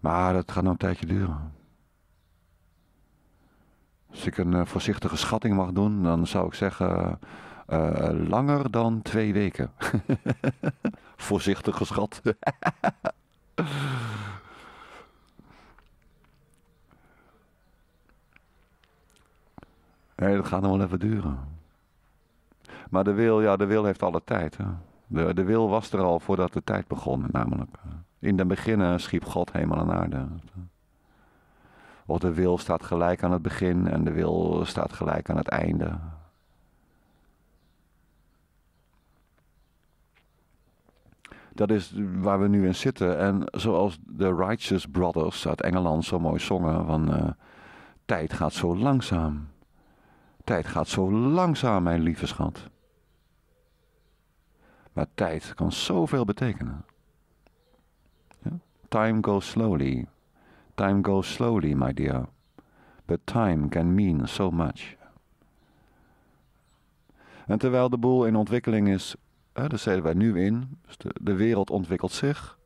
Maar dat gaat nog een tijdje duren. Als ik een eh, voorzichtige schatting mag doen, dan zou ik zeggen eh, eh, langer dan twee weken. Voorzichtige schat. Nee, dat gaat nog wel even duren. Maar de wil, ja, de wil heeft alle tijd. De, de wil was er al voordat de tijd begon, namelijk. In de beginnen eh, schiep God hemel en aarde. Of de wil staat gelijk aan het begin en de wil staat gelijk aan het einde. Dat is waar we nu in zitten. En zoals de Righteous Brothers uit Engeland zo mooi zongen van... Eh, tijd gaat zo langzaam. Tijd gaat zo langzaam, mijn lieve schat. Maar tijd kan zoveel betekenen. Ja? Time goes slowly. Time goes slowly, my dear. But time can mean so much. En terwijl de boel in ontwikkeling is, hè, daar zitten wij nu in, dus de, wereld ontwikkelt zich.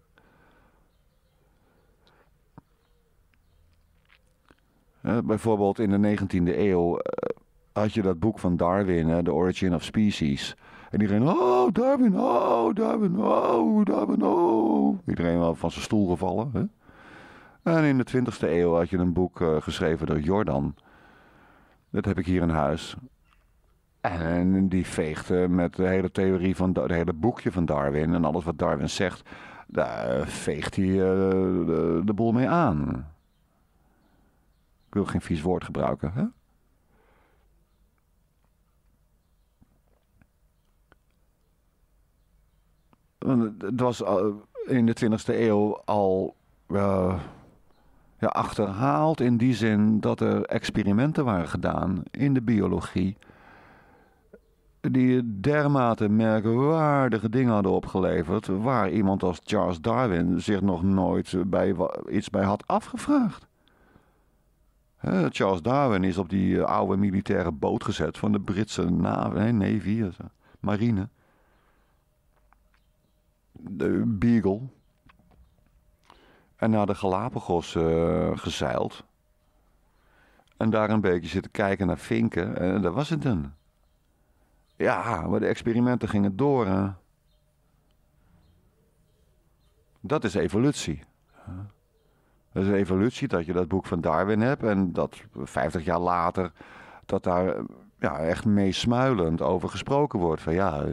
bijvoorbeeld in de 19e eeuw eh, had je dat boek van Darwin, hè, The Origin of Species. En iedereen, oh Darwin, oh Darwin, oh Darwin, oh. Iedereen wel van zijn stoel gevallen. Hè? En in de 20e eeuw had je een boek eh, geschreven door Jordan. Dat heb ik hier in huis. En die veegde met de hele theorie van het hele boekje van Darwin en alles wat Darwin zegt, daar eh, veegt hij eh, de, de, boel mee aan. Ik wil geen vies woord gebruiken, hè? Het was eh, in de 20e eeuw al eh, ja, achterhaald in die zin dat er experimenten waren gedaan in de biologie. Die dermate merkwaardige dingen hadden opgeleverd. waar iemand als Charles Darwin zich nog nooit bij, iets bij had afgevraagd. Charles Darwin is op die eh, oude militaire boot gezet van de Britse Navy, Marine de Beagle. En naar de Galapagos uh, gezeild. En daar een beetje zitten kijken naar vinken. En eh, dat was het dan. Ja, maar de experimenten gingen door. Hè? Dat is evolutie. Dat is evolutie dat je dat boek van Darwin hebt. En dat 50 jaar later dat daar ja, echt meesmuilend over gesproken wordt. Van ja,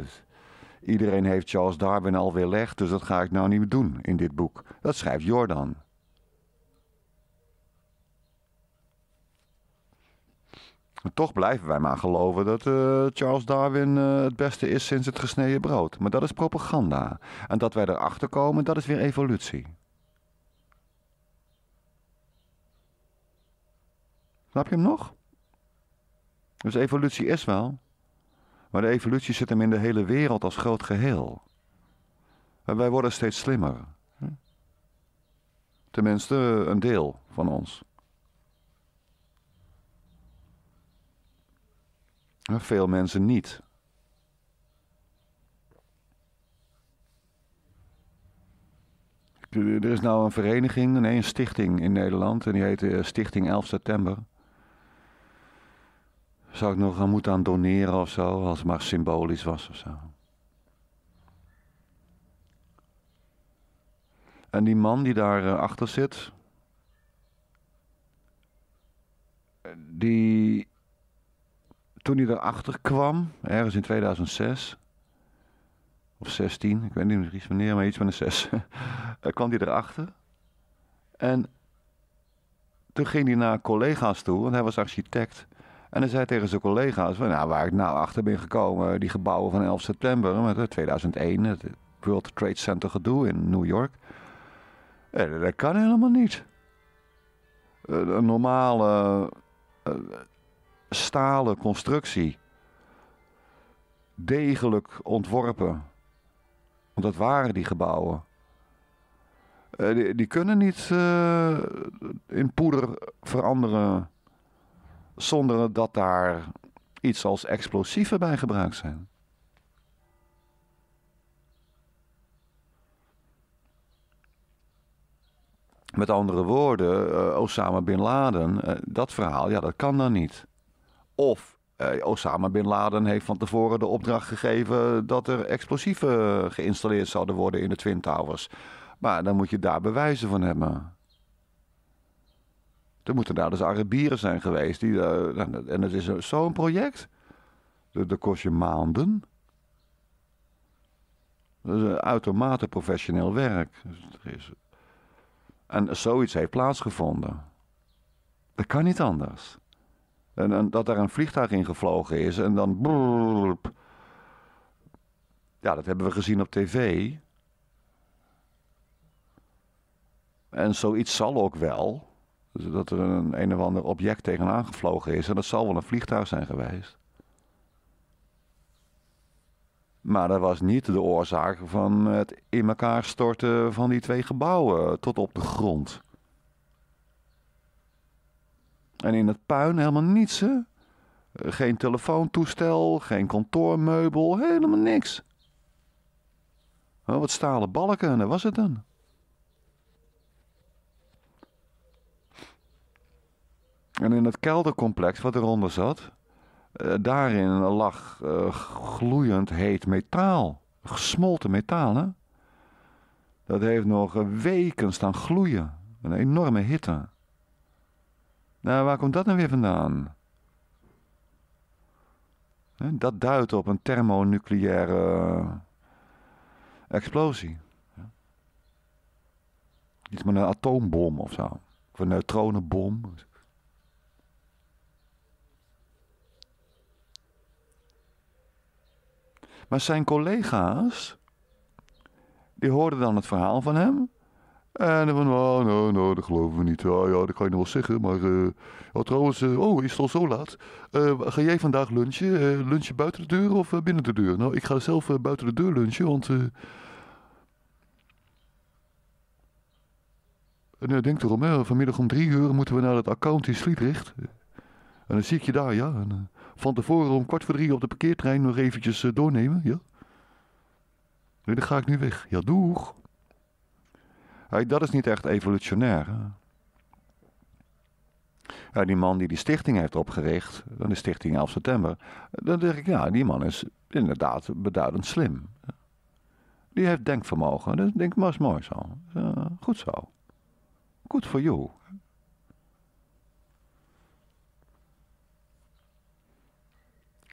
Iedereen heeft Charles Darwin alweer leg, dus dat ga ik nou niet doen in dit boek. Dat schrijft Jordan. toch blijven wij maar geloven dat eh, Charles Darwin eh, het beste is sinds het gesneden brood. Maar dat is propaganda. En dat wij erachter komen, dat is weer evolutie. Snap je hem nog? Dus evolutie is wel, maar de evolutie zit hem in de hele wereld als groot geheel. En wij worden steeds slimmer. Tenminste, een deel van ons. Veel mensen niet. Er is nou een vereniging, nee, een stichting in Nederland. En die heet eh, Stichting 11 September zou ik nog aan eh, moeten aan doneren of zo, als het maar symbolisch was of zo. En die man die daar eh, achter zit, die toen hij erachter kwam, ergens in 2006 of 16, ik weet niet precies wanneer, maar iets van een 6, eh, kwam hij erachter. En toen ging hij naar collega's toe, want hij was architect. En hij zei tegen zijn collega's, nou, waar ik nou achter ben gekomen, die gebouwen van 11 september, 2001, het World Trade Center gedoe in New York. Eh, dat kan helemaal niet. Eh, een normale eh, stalen constructie, degelijk ontworpen, want dat waren die gebouwen. die, kunnen niet in poeder veranderen zonder dat daar iets als explosieven bij gebruikt zijn. Met andere woorden, eh, Osama bin Laden, eh, dat verhaal, ja, dat kan dan niet. Of eh, Osama bin Laden heeft van tevoren de opdracht gegeven dat er explosieven geïnstalleerd zouden worden in de Twin Towers. Maar dan moet je daar bewijzen van hebben. Er moeten daar dus Arabieren zijn geweest. Die, eh, nou, en het is zo'n project. Dat, kost je maanden. Dat is uitermate professioneel werk. En zoiets heeft plaatsgevonden. Dat kan niet anders. En, dat daar een vliegtuig in gevlogen is en dan. Ja, dat hebben we gezien op tv. En zoiets zal ook wel dat er een een of ander object tegenaan gevlogen is. En dat zal wel een vliegtuig zijn geweest. Maar dat was niet de oorzaak van het in elkaar storten van die twee gebouwen tot op de grond. En in het puin helemaal niets, hè? Geen telefoontoestel, geen kantoormeubel, helemaal niks. Oh, wat stalen balken, en dat was het dan. En in het keldercomplex wat eronder zat, eh, daarin lag eh, gloeiend heet metaal. Gesmolten metaal, hè? Dat heeft nog eh, weken staan gloeien. Een enorme hitte. Nou, waar komt dat nou weer vandaan? Dat duidt op een thermonucleaire explosie. Iets met een atoombom of zo. Of een neutronenbom. Maar zijn collega's, die hoorden dan het verhaal van hem. En dan van, oh, nou, nou, dat geloven we niet. Ja, ja, dat kan je nog wel zeggen. Maar eh, oh, trouwens, eh, oh, is het al zo laat? Eh, ga jij vandaag lunchen? lunchen buiten de deur of binnen de deur? Nou, ik ga zelf buiten de deur lunchen, want... Nee, denk erom, hè. vanmiddag om drie uur moeten we naar het account in Sliedrecht. En dan zie ik je daar, ja van tevoren om kwart voor drie op de parkeertrein nog eventjes eh, doornemen, ja? Nee, dan ga ik nu weg. Ja, doeg. dat is niet echt evolutionair. Hè? Ja, die man die die stichting heeft opgericht, dan de stichting 11 september, dan denk ik, ja, die man is inderdaad beduidend slim. Die heeft denkvermogen. Dat dus denk ik maar mooi zo. goed zo. Goed voor jou.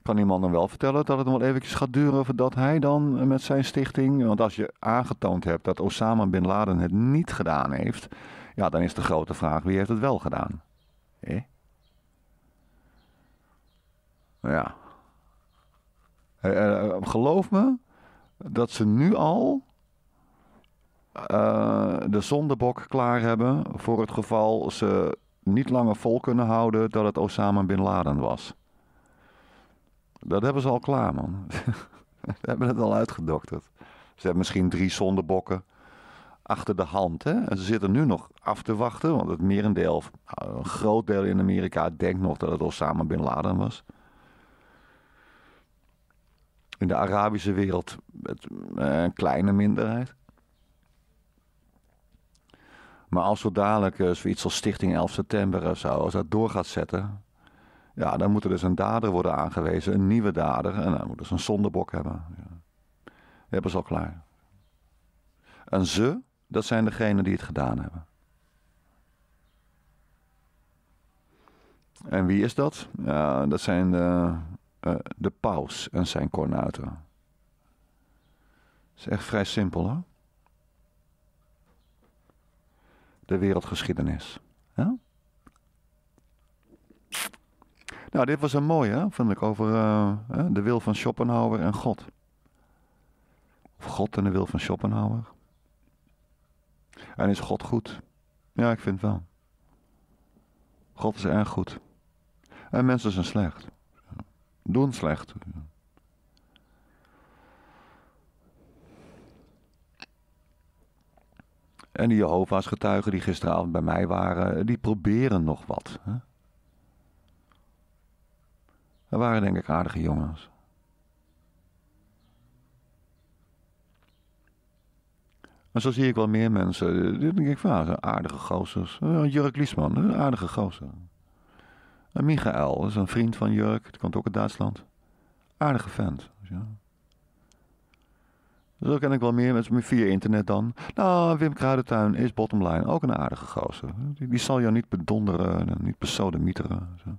kan iemand dan wel vertellen dat het nog wel eventjes gaat duren voordat hij dan met zijn stichting... Want als je aangetoond hebt dat Osama Bin Laden het niet gedaan heeft... Ja, dan is de grote vraag, wie heeft het wel gedaan? Nou eh? Ja. Eh, geloof me dat ze nu al eh, de zondebok klaar hebben voor het geval ze niet langer vol kunnen houden dat het Osama Bin Laden was. Dat hebben ze al klaar, man. Ze hebben het al uitgedokterd. Ze hebben misschien drie zondebokken achter de hand. Hè? En ze zitten nu nog af te wachten, want het merendeel, nou, een groot deel in Amerika, denkt nog dat het Osama bin Laden was. In de Arabische wereld het, eh, een kleine minderheid. Maar als we dadelijk eh, zoiets als Stichting 11 september of zo, als dat door gaat zetten, ja, dan moet er dus een dader worden aangewezen, een nieuwe dader. En dan moeten ze een zondebok hebben. Ja. Die hebben ze al klaar. En ze, dat zijn degenen die het gedaan hebben. En wie is dat? Ja, dat zijn de, eh, eh, de paus en zijn kornuiten. Dat is echt vrij simpel, hè? De wereldgeschiedenis. Ja? Nou, dit was een mooie, vond ik, over eh, de wil van Schopenhauer en God. Of God en de wil van Schopenhauer. En is God goed? Ja, ik vind wel. God is erg goed. En mensen zijn slecht. Doen slecht. En die Jehovah's getuigen die gisteravond bij mij waren, die proberen nog wat. Hè? We waren denk ik aardige jongens. En zo zie ik wel meer mensen. Dit denk ik van, aardige gozers. Eh, Jurk Liesman, een aardige gozer. En Michael, is een vriend van Jurk, die komt ook uit Duitsland. Aardige vent. Zo ken ik wel meer mensen via internet dan. Nou, Wim Kruidentuin is bottomline ook een aardige gozer. Die, zal jou niet bedonderen en niet besodemieteren. Zo.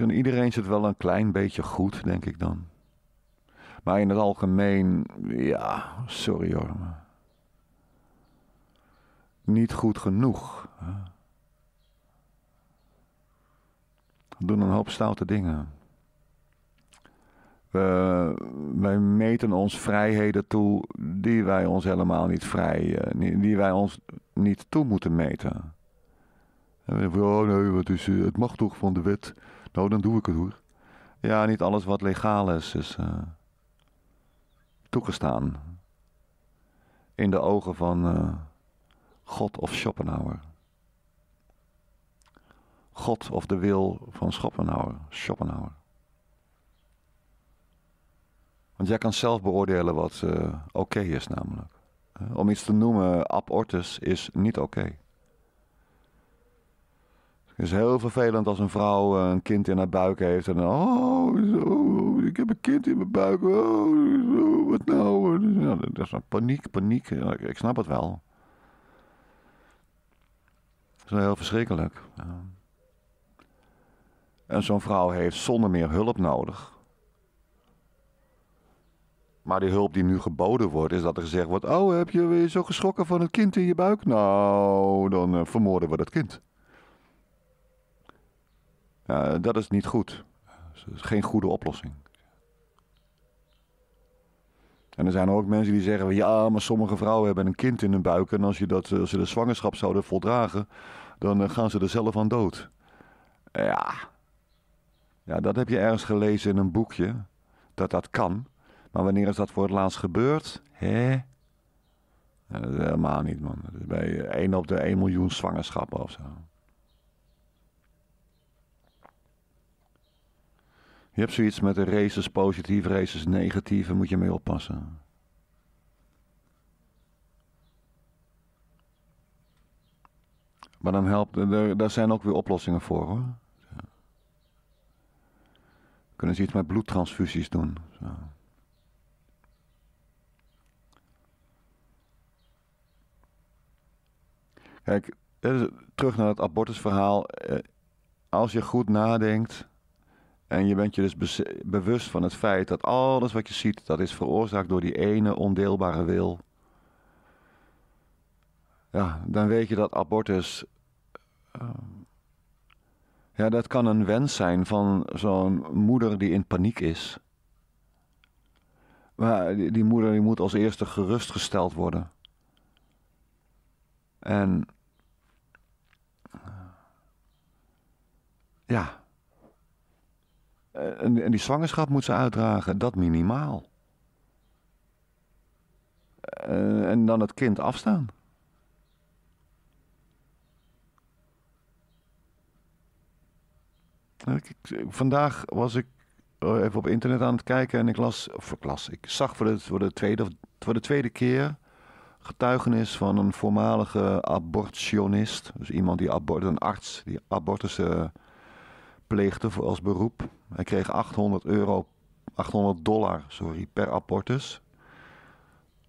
In iedereen zit wel een klein beetje goed, denk ik dan. Maar in het algemeen, ja, sorry hoor. Niet goed genoeg. We doen een hoop stoute dingen. We, wij meten ons vrijheden toe die wij ons helemaal niet vrij, eh, die wij ons niet toe moeten meten. En we denken, oh nee, wat is, eh, het mag toch van de wet. Nou, dan doe ik het hoor. Ja, niet alles wat legaal is, is eh, toegestaan. In de ogen van eh, God of Schopenhauer. God of de wil van Schopenhauer. Schopenhauer. Want jij kan zelf beoordelen wat eh, oké is namelijk. Om iets te noemen, abortus is niet oké. Het is heel vervelend als een vrouw eh, een kind in haar buik heeft. En dan, oh, zo, ik heb een kind in mijn buik. Oh, zo, wat nou? Ja, dat is een paniek, paniek. ik snap het wel. Het is wel heel verschrikkelijk. En zo'n vrouw heeft zonder meer hulp nodig. Maar die hulp die nu geboden wordt, is dat er gezegd wordt: Oh, heb je, weer zo geschrokken van het kind in je buik? Nou, dan eh, vermoorden we dat kind dat is niet goed. Dat is geen goede oplossing. En er zijn ook mensen die zeggen: ja, maar sommige vrouwen hebben een kind in hun buik. En als, je dat, eh, als ze de zwangerschap zouden voldragen, dan eh, gaan ze er zelf aan dood. Ja. ja, dat heb je ergens gelezen in een boekje, dat dat kan. Maar wanneer is dat voor het laatst gebeurd? Hè? Dat eh, is helemaal niet, man. Dat is bij 1 op de 1 miljoen zwangerschappen of zo. Je hebt zoiets met de races positief, races negatief, daar moet je mee oppassen. Maar dan helpt, er, daar zijn ook weer oplossingen voor hoor. Kunnen ze iets met bloedtransfusies doen. Zo. Kijk, eh, terug naar het abortusverhaal. Eh, als je goed nadenkt, en je bent je dus bewust van het feit dat alles wat je ziet, dat is veroorzaakt door die ene ondeelbare wil. Ja, dan weet je dat abortus. Ehm, ja, dat kan een wens zijn van zo'n moeder die in paniek is. Maar die, die moeder die moet als eerste gerustgesteld worden. En. Ja en, die zwangerschap moet ze uitdragen, dat minimaal. Eh, en dan het kind afstaan. vandaag was ik oh, even op internet aan het kijken en ik las, of ik zag voor de, voor de, tweede, voor de tweede keer getuigenis van een voormalige abortionist. Dus iemand die abort, een arts die abortussen voor als beroep. Hij kreeg 800 euro, 800 dollar, sorry, per abortus.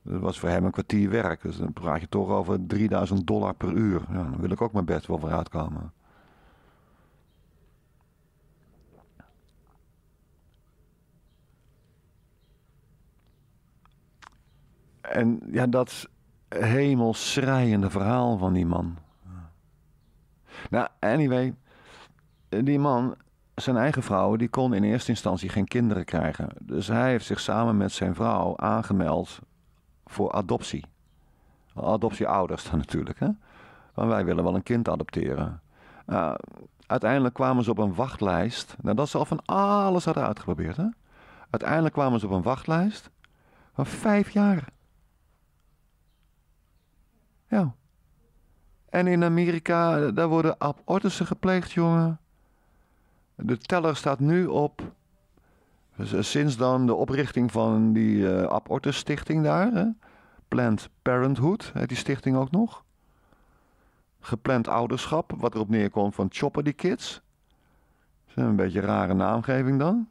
Dat was voor hem een kwartier werk. Dus dan praat je toch over 3000 dollar per uur. Ja, dan wil ik ook mijn best wel voor uitkomen. En ja, dat hemelschrijende verhaal van die man. Nou, anyway, die man, zijn eigen vrouw, die kon in eerste instantie geen kinderen krijgen. Dus hij heeft zich samen met zijn vrouw aangemeld voor adoptie. Adoptieouders dan natuurlijk, hè. Want wij willen wel een kind adopteren. Nou, uiteindelijk kwamen ze op een wachtlijst. Nou, dat ze al van alles hadden uitgeprobeerd, hè. Uiteindelijk kwamen ze op een wachtlijst van vijf jaar. Ja. En in Amerika, daar worden abortussen gepleegd, jongen. De teller staat nu op, dus, eh, sinds dan de oprichting van die uh, stichting daar, hè? Planned Parenthood, heet die stichting ook nog. Gepland ouderschap, wat erop neerkomt van choppen die kids. Dat is een beetje een rare naamgeving dan.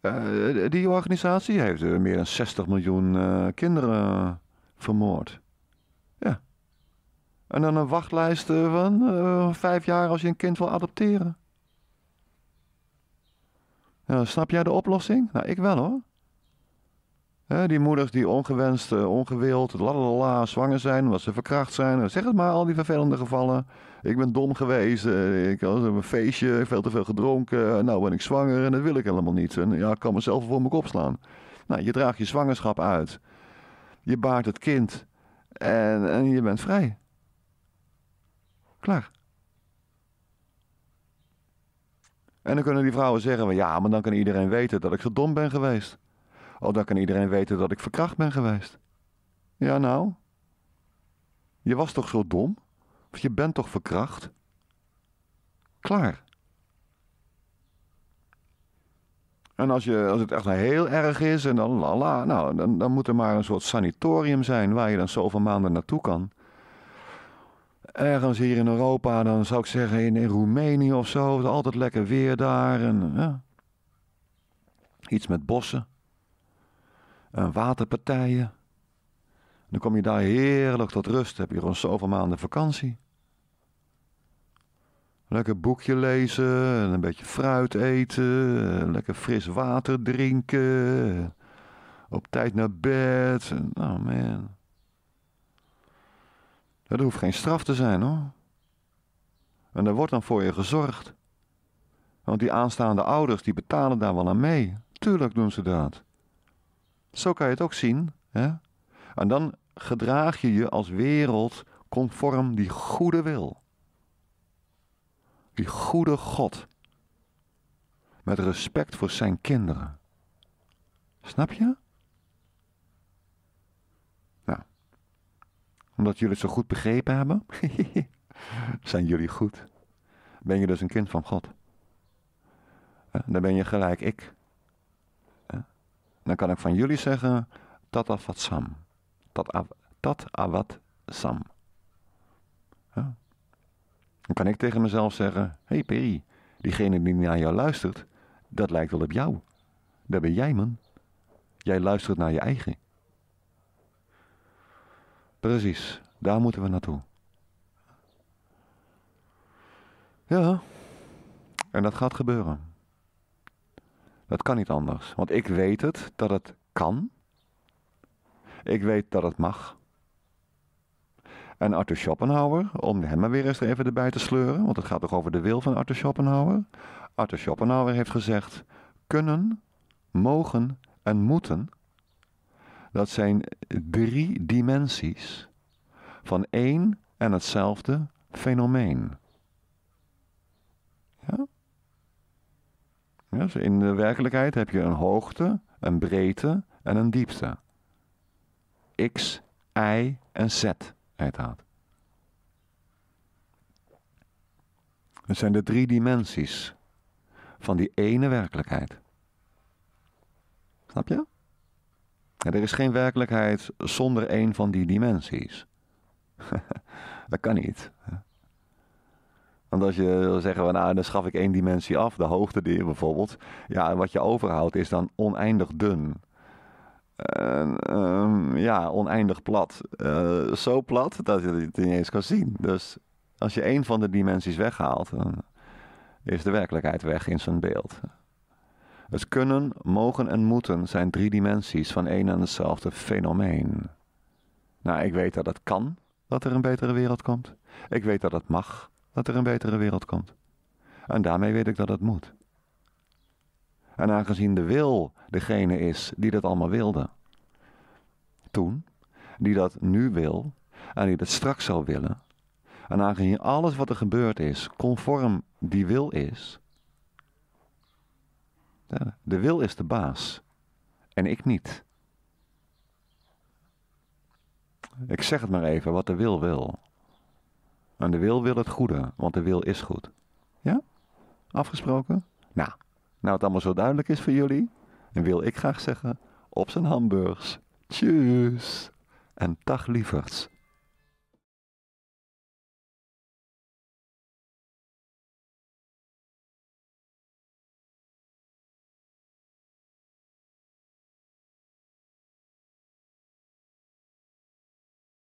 Eh, die organisatie heeft meer dan 60 miljoen kinderen vermoord. En dan een wachtlijst eh, van eh, vijf jaar als je een kind wil adopteren. snap jij de oplossing? Nou, ik wel hoor. die moeders die ongewenst, eh, ongewild, lalala, zwanger zijn, omdat ze verkracht zijn. Nou, zeg het maar, al die vervelende gevallen. Ik ben dom geweest, ik had een feestje, veel te veel gedronken. Nou ben ik zwanger en dat wil ik helemaal niet. En ja, ik kan mezelf voor mijn kop slaan. Nou, je draagt je zwangerschap uit. Je baart het kind. En, en je bent vrij. Klaar. En dan kunnen die vrouwen zeggen: ja, maar dan kan iedereen weten dat ik zo dom ben geweest. Oh, dan kan iedereen weten dat ik verkracht ben geweest. Ja, nou. Je was toch zo dom? Of je bent toch verkracht? Klaar. En als, je, als het echt heel erg is en dan lala, nou, dan, dan moet er maar een soort sanatorium zijn waar je dan zoveel maanden naartoe kan ergens hier in Europa, dan zou ik zeggen in, in Roemenië of zo. altijd lekker weer daar. En, ja. Iets met bossen. En waterpartijen. dan kom je daar heerlijk tot rust. Dan heb je gewoon zoveel maanden vakantie. Lekker boekje lezen, een beetje fruit eten, lekker fris water drinken, op tijd naar bed. Oh man. Dat hoeft geen straf te zijn hoor. En daar wordt dan voor je gezorgd. Want die aanstaande ouders die betalen daar wel aan mee. Tuurlijk doen ze dat. Zo kan je het ook zien. Hè? En dan gedraag je je als wereld conform die goede wil. Die goede God. Met respect voor zijn kinderen. Snap je? Omdat jullie het zo goed begrepen hebben? Zijn jullie goed? Ben je dus een kind van God? Dan ben je gelijk ik. Dan kan ik van jullie zeggen, dat avat sam. Dat sam. Dan kan ik tegen mezelf zeggen: Hé hey Perry, diegene die naar jou luistert, dat lijkt wel op jou. Dat ben jij, man. Jij luistert naar je eigen. Precies, daar moeten we naartoe. Ja, en dat gaat gebeuren. Dat kan niet anders, want ik weet het dat het kan. Ik weet dat het mag. En Arthur Schopenhauer, om hem maar weer eens er even erbij te sleuren, want het gaat toch over de wil van Arthur Schopenhauer. Arthur Schopenhauer heeft gezegd: kunnen, mogen en moeten dat zijn drie dimensies van één en hetzelfde fenomeen. Ja? Dus in de werkelijkheid heb je een hoogte, een breedte en een diepte. X, Y en Z heet dat. Het zijn de drie dimensies van die ene werkelijkheid. Snap je? er is geen werkelijkheid zonder een van die dimensies. dat kan niet. Want als je wil zeggen, nou, dan schaf ik één dimensie af, de hoogte die bijvoorbeeld. Ja, wat je overhoudt is dan oneindig dun. Ehm, ja, oneindig plat. Eh, zo plat dat je het niet eens kan zien. Dus als je één van de dimensies weghaalt, dan is de werkelijkheid weg in zijn beeld. Het kunnen, mogen en moeten zijn drie dimensies van één en hetzelfde fenomeen. Nou, ik weet dat het kan dat er een betere wereld komt. Ik weet dat het mag dat er een betere wereld komt. En daarmee weet ik dat het moet. En aangezien de wil degene is die dat allemaal wilde, toen, die dat nu wil en die dat straks zou willen, en aangezien alles wat er gebeurd is conform die wil is, de wil is de baas. En ik niet. Ik zeg het maar even, wat de wil wil. En de wil wil het goede, want de wil is goed. Ja? Afgesproken? Nou, nou het allemaal zo duidelijk is voor jullie, En wil ik graag zeggen, op zijn hamburgers. Tjus! En dag lieverds.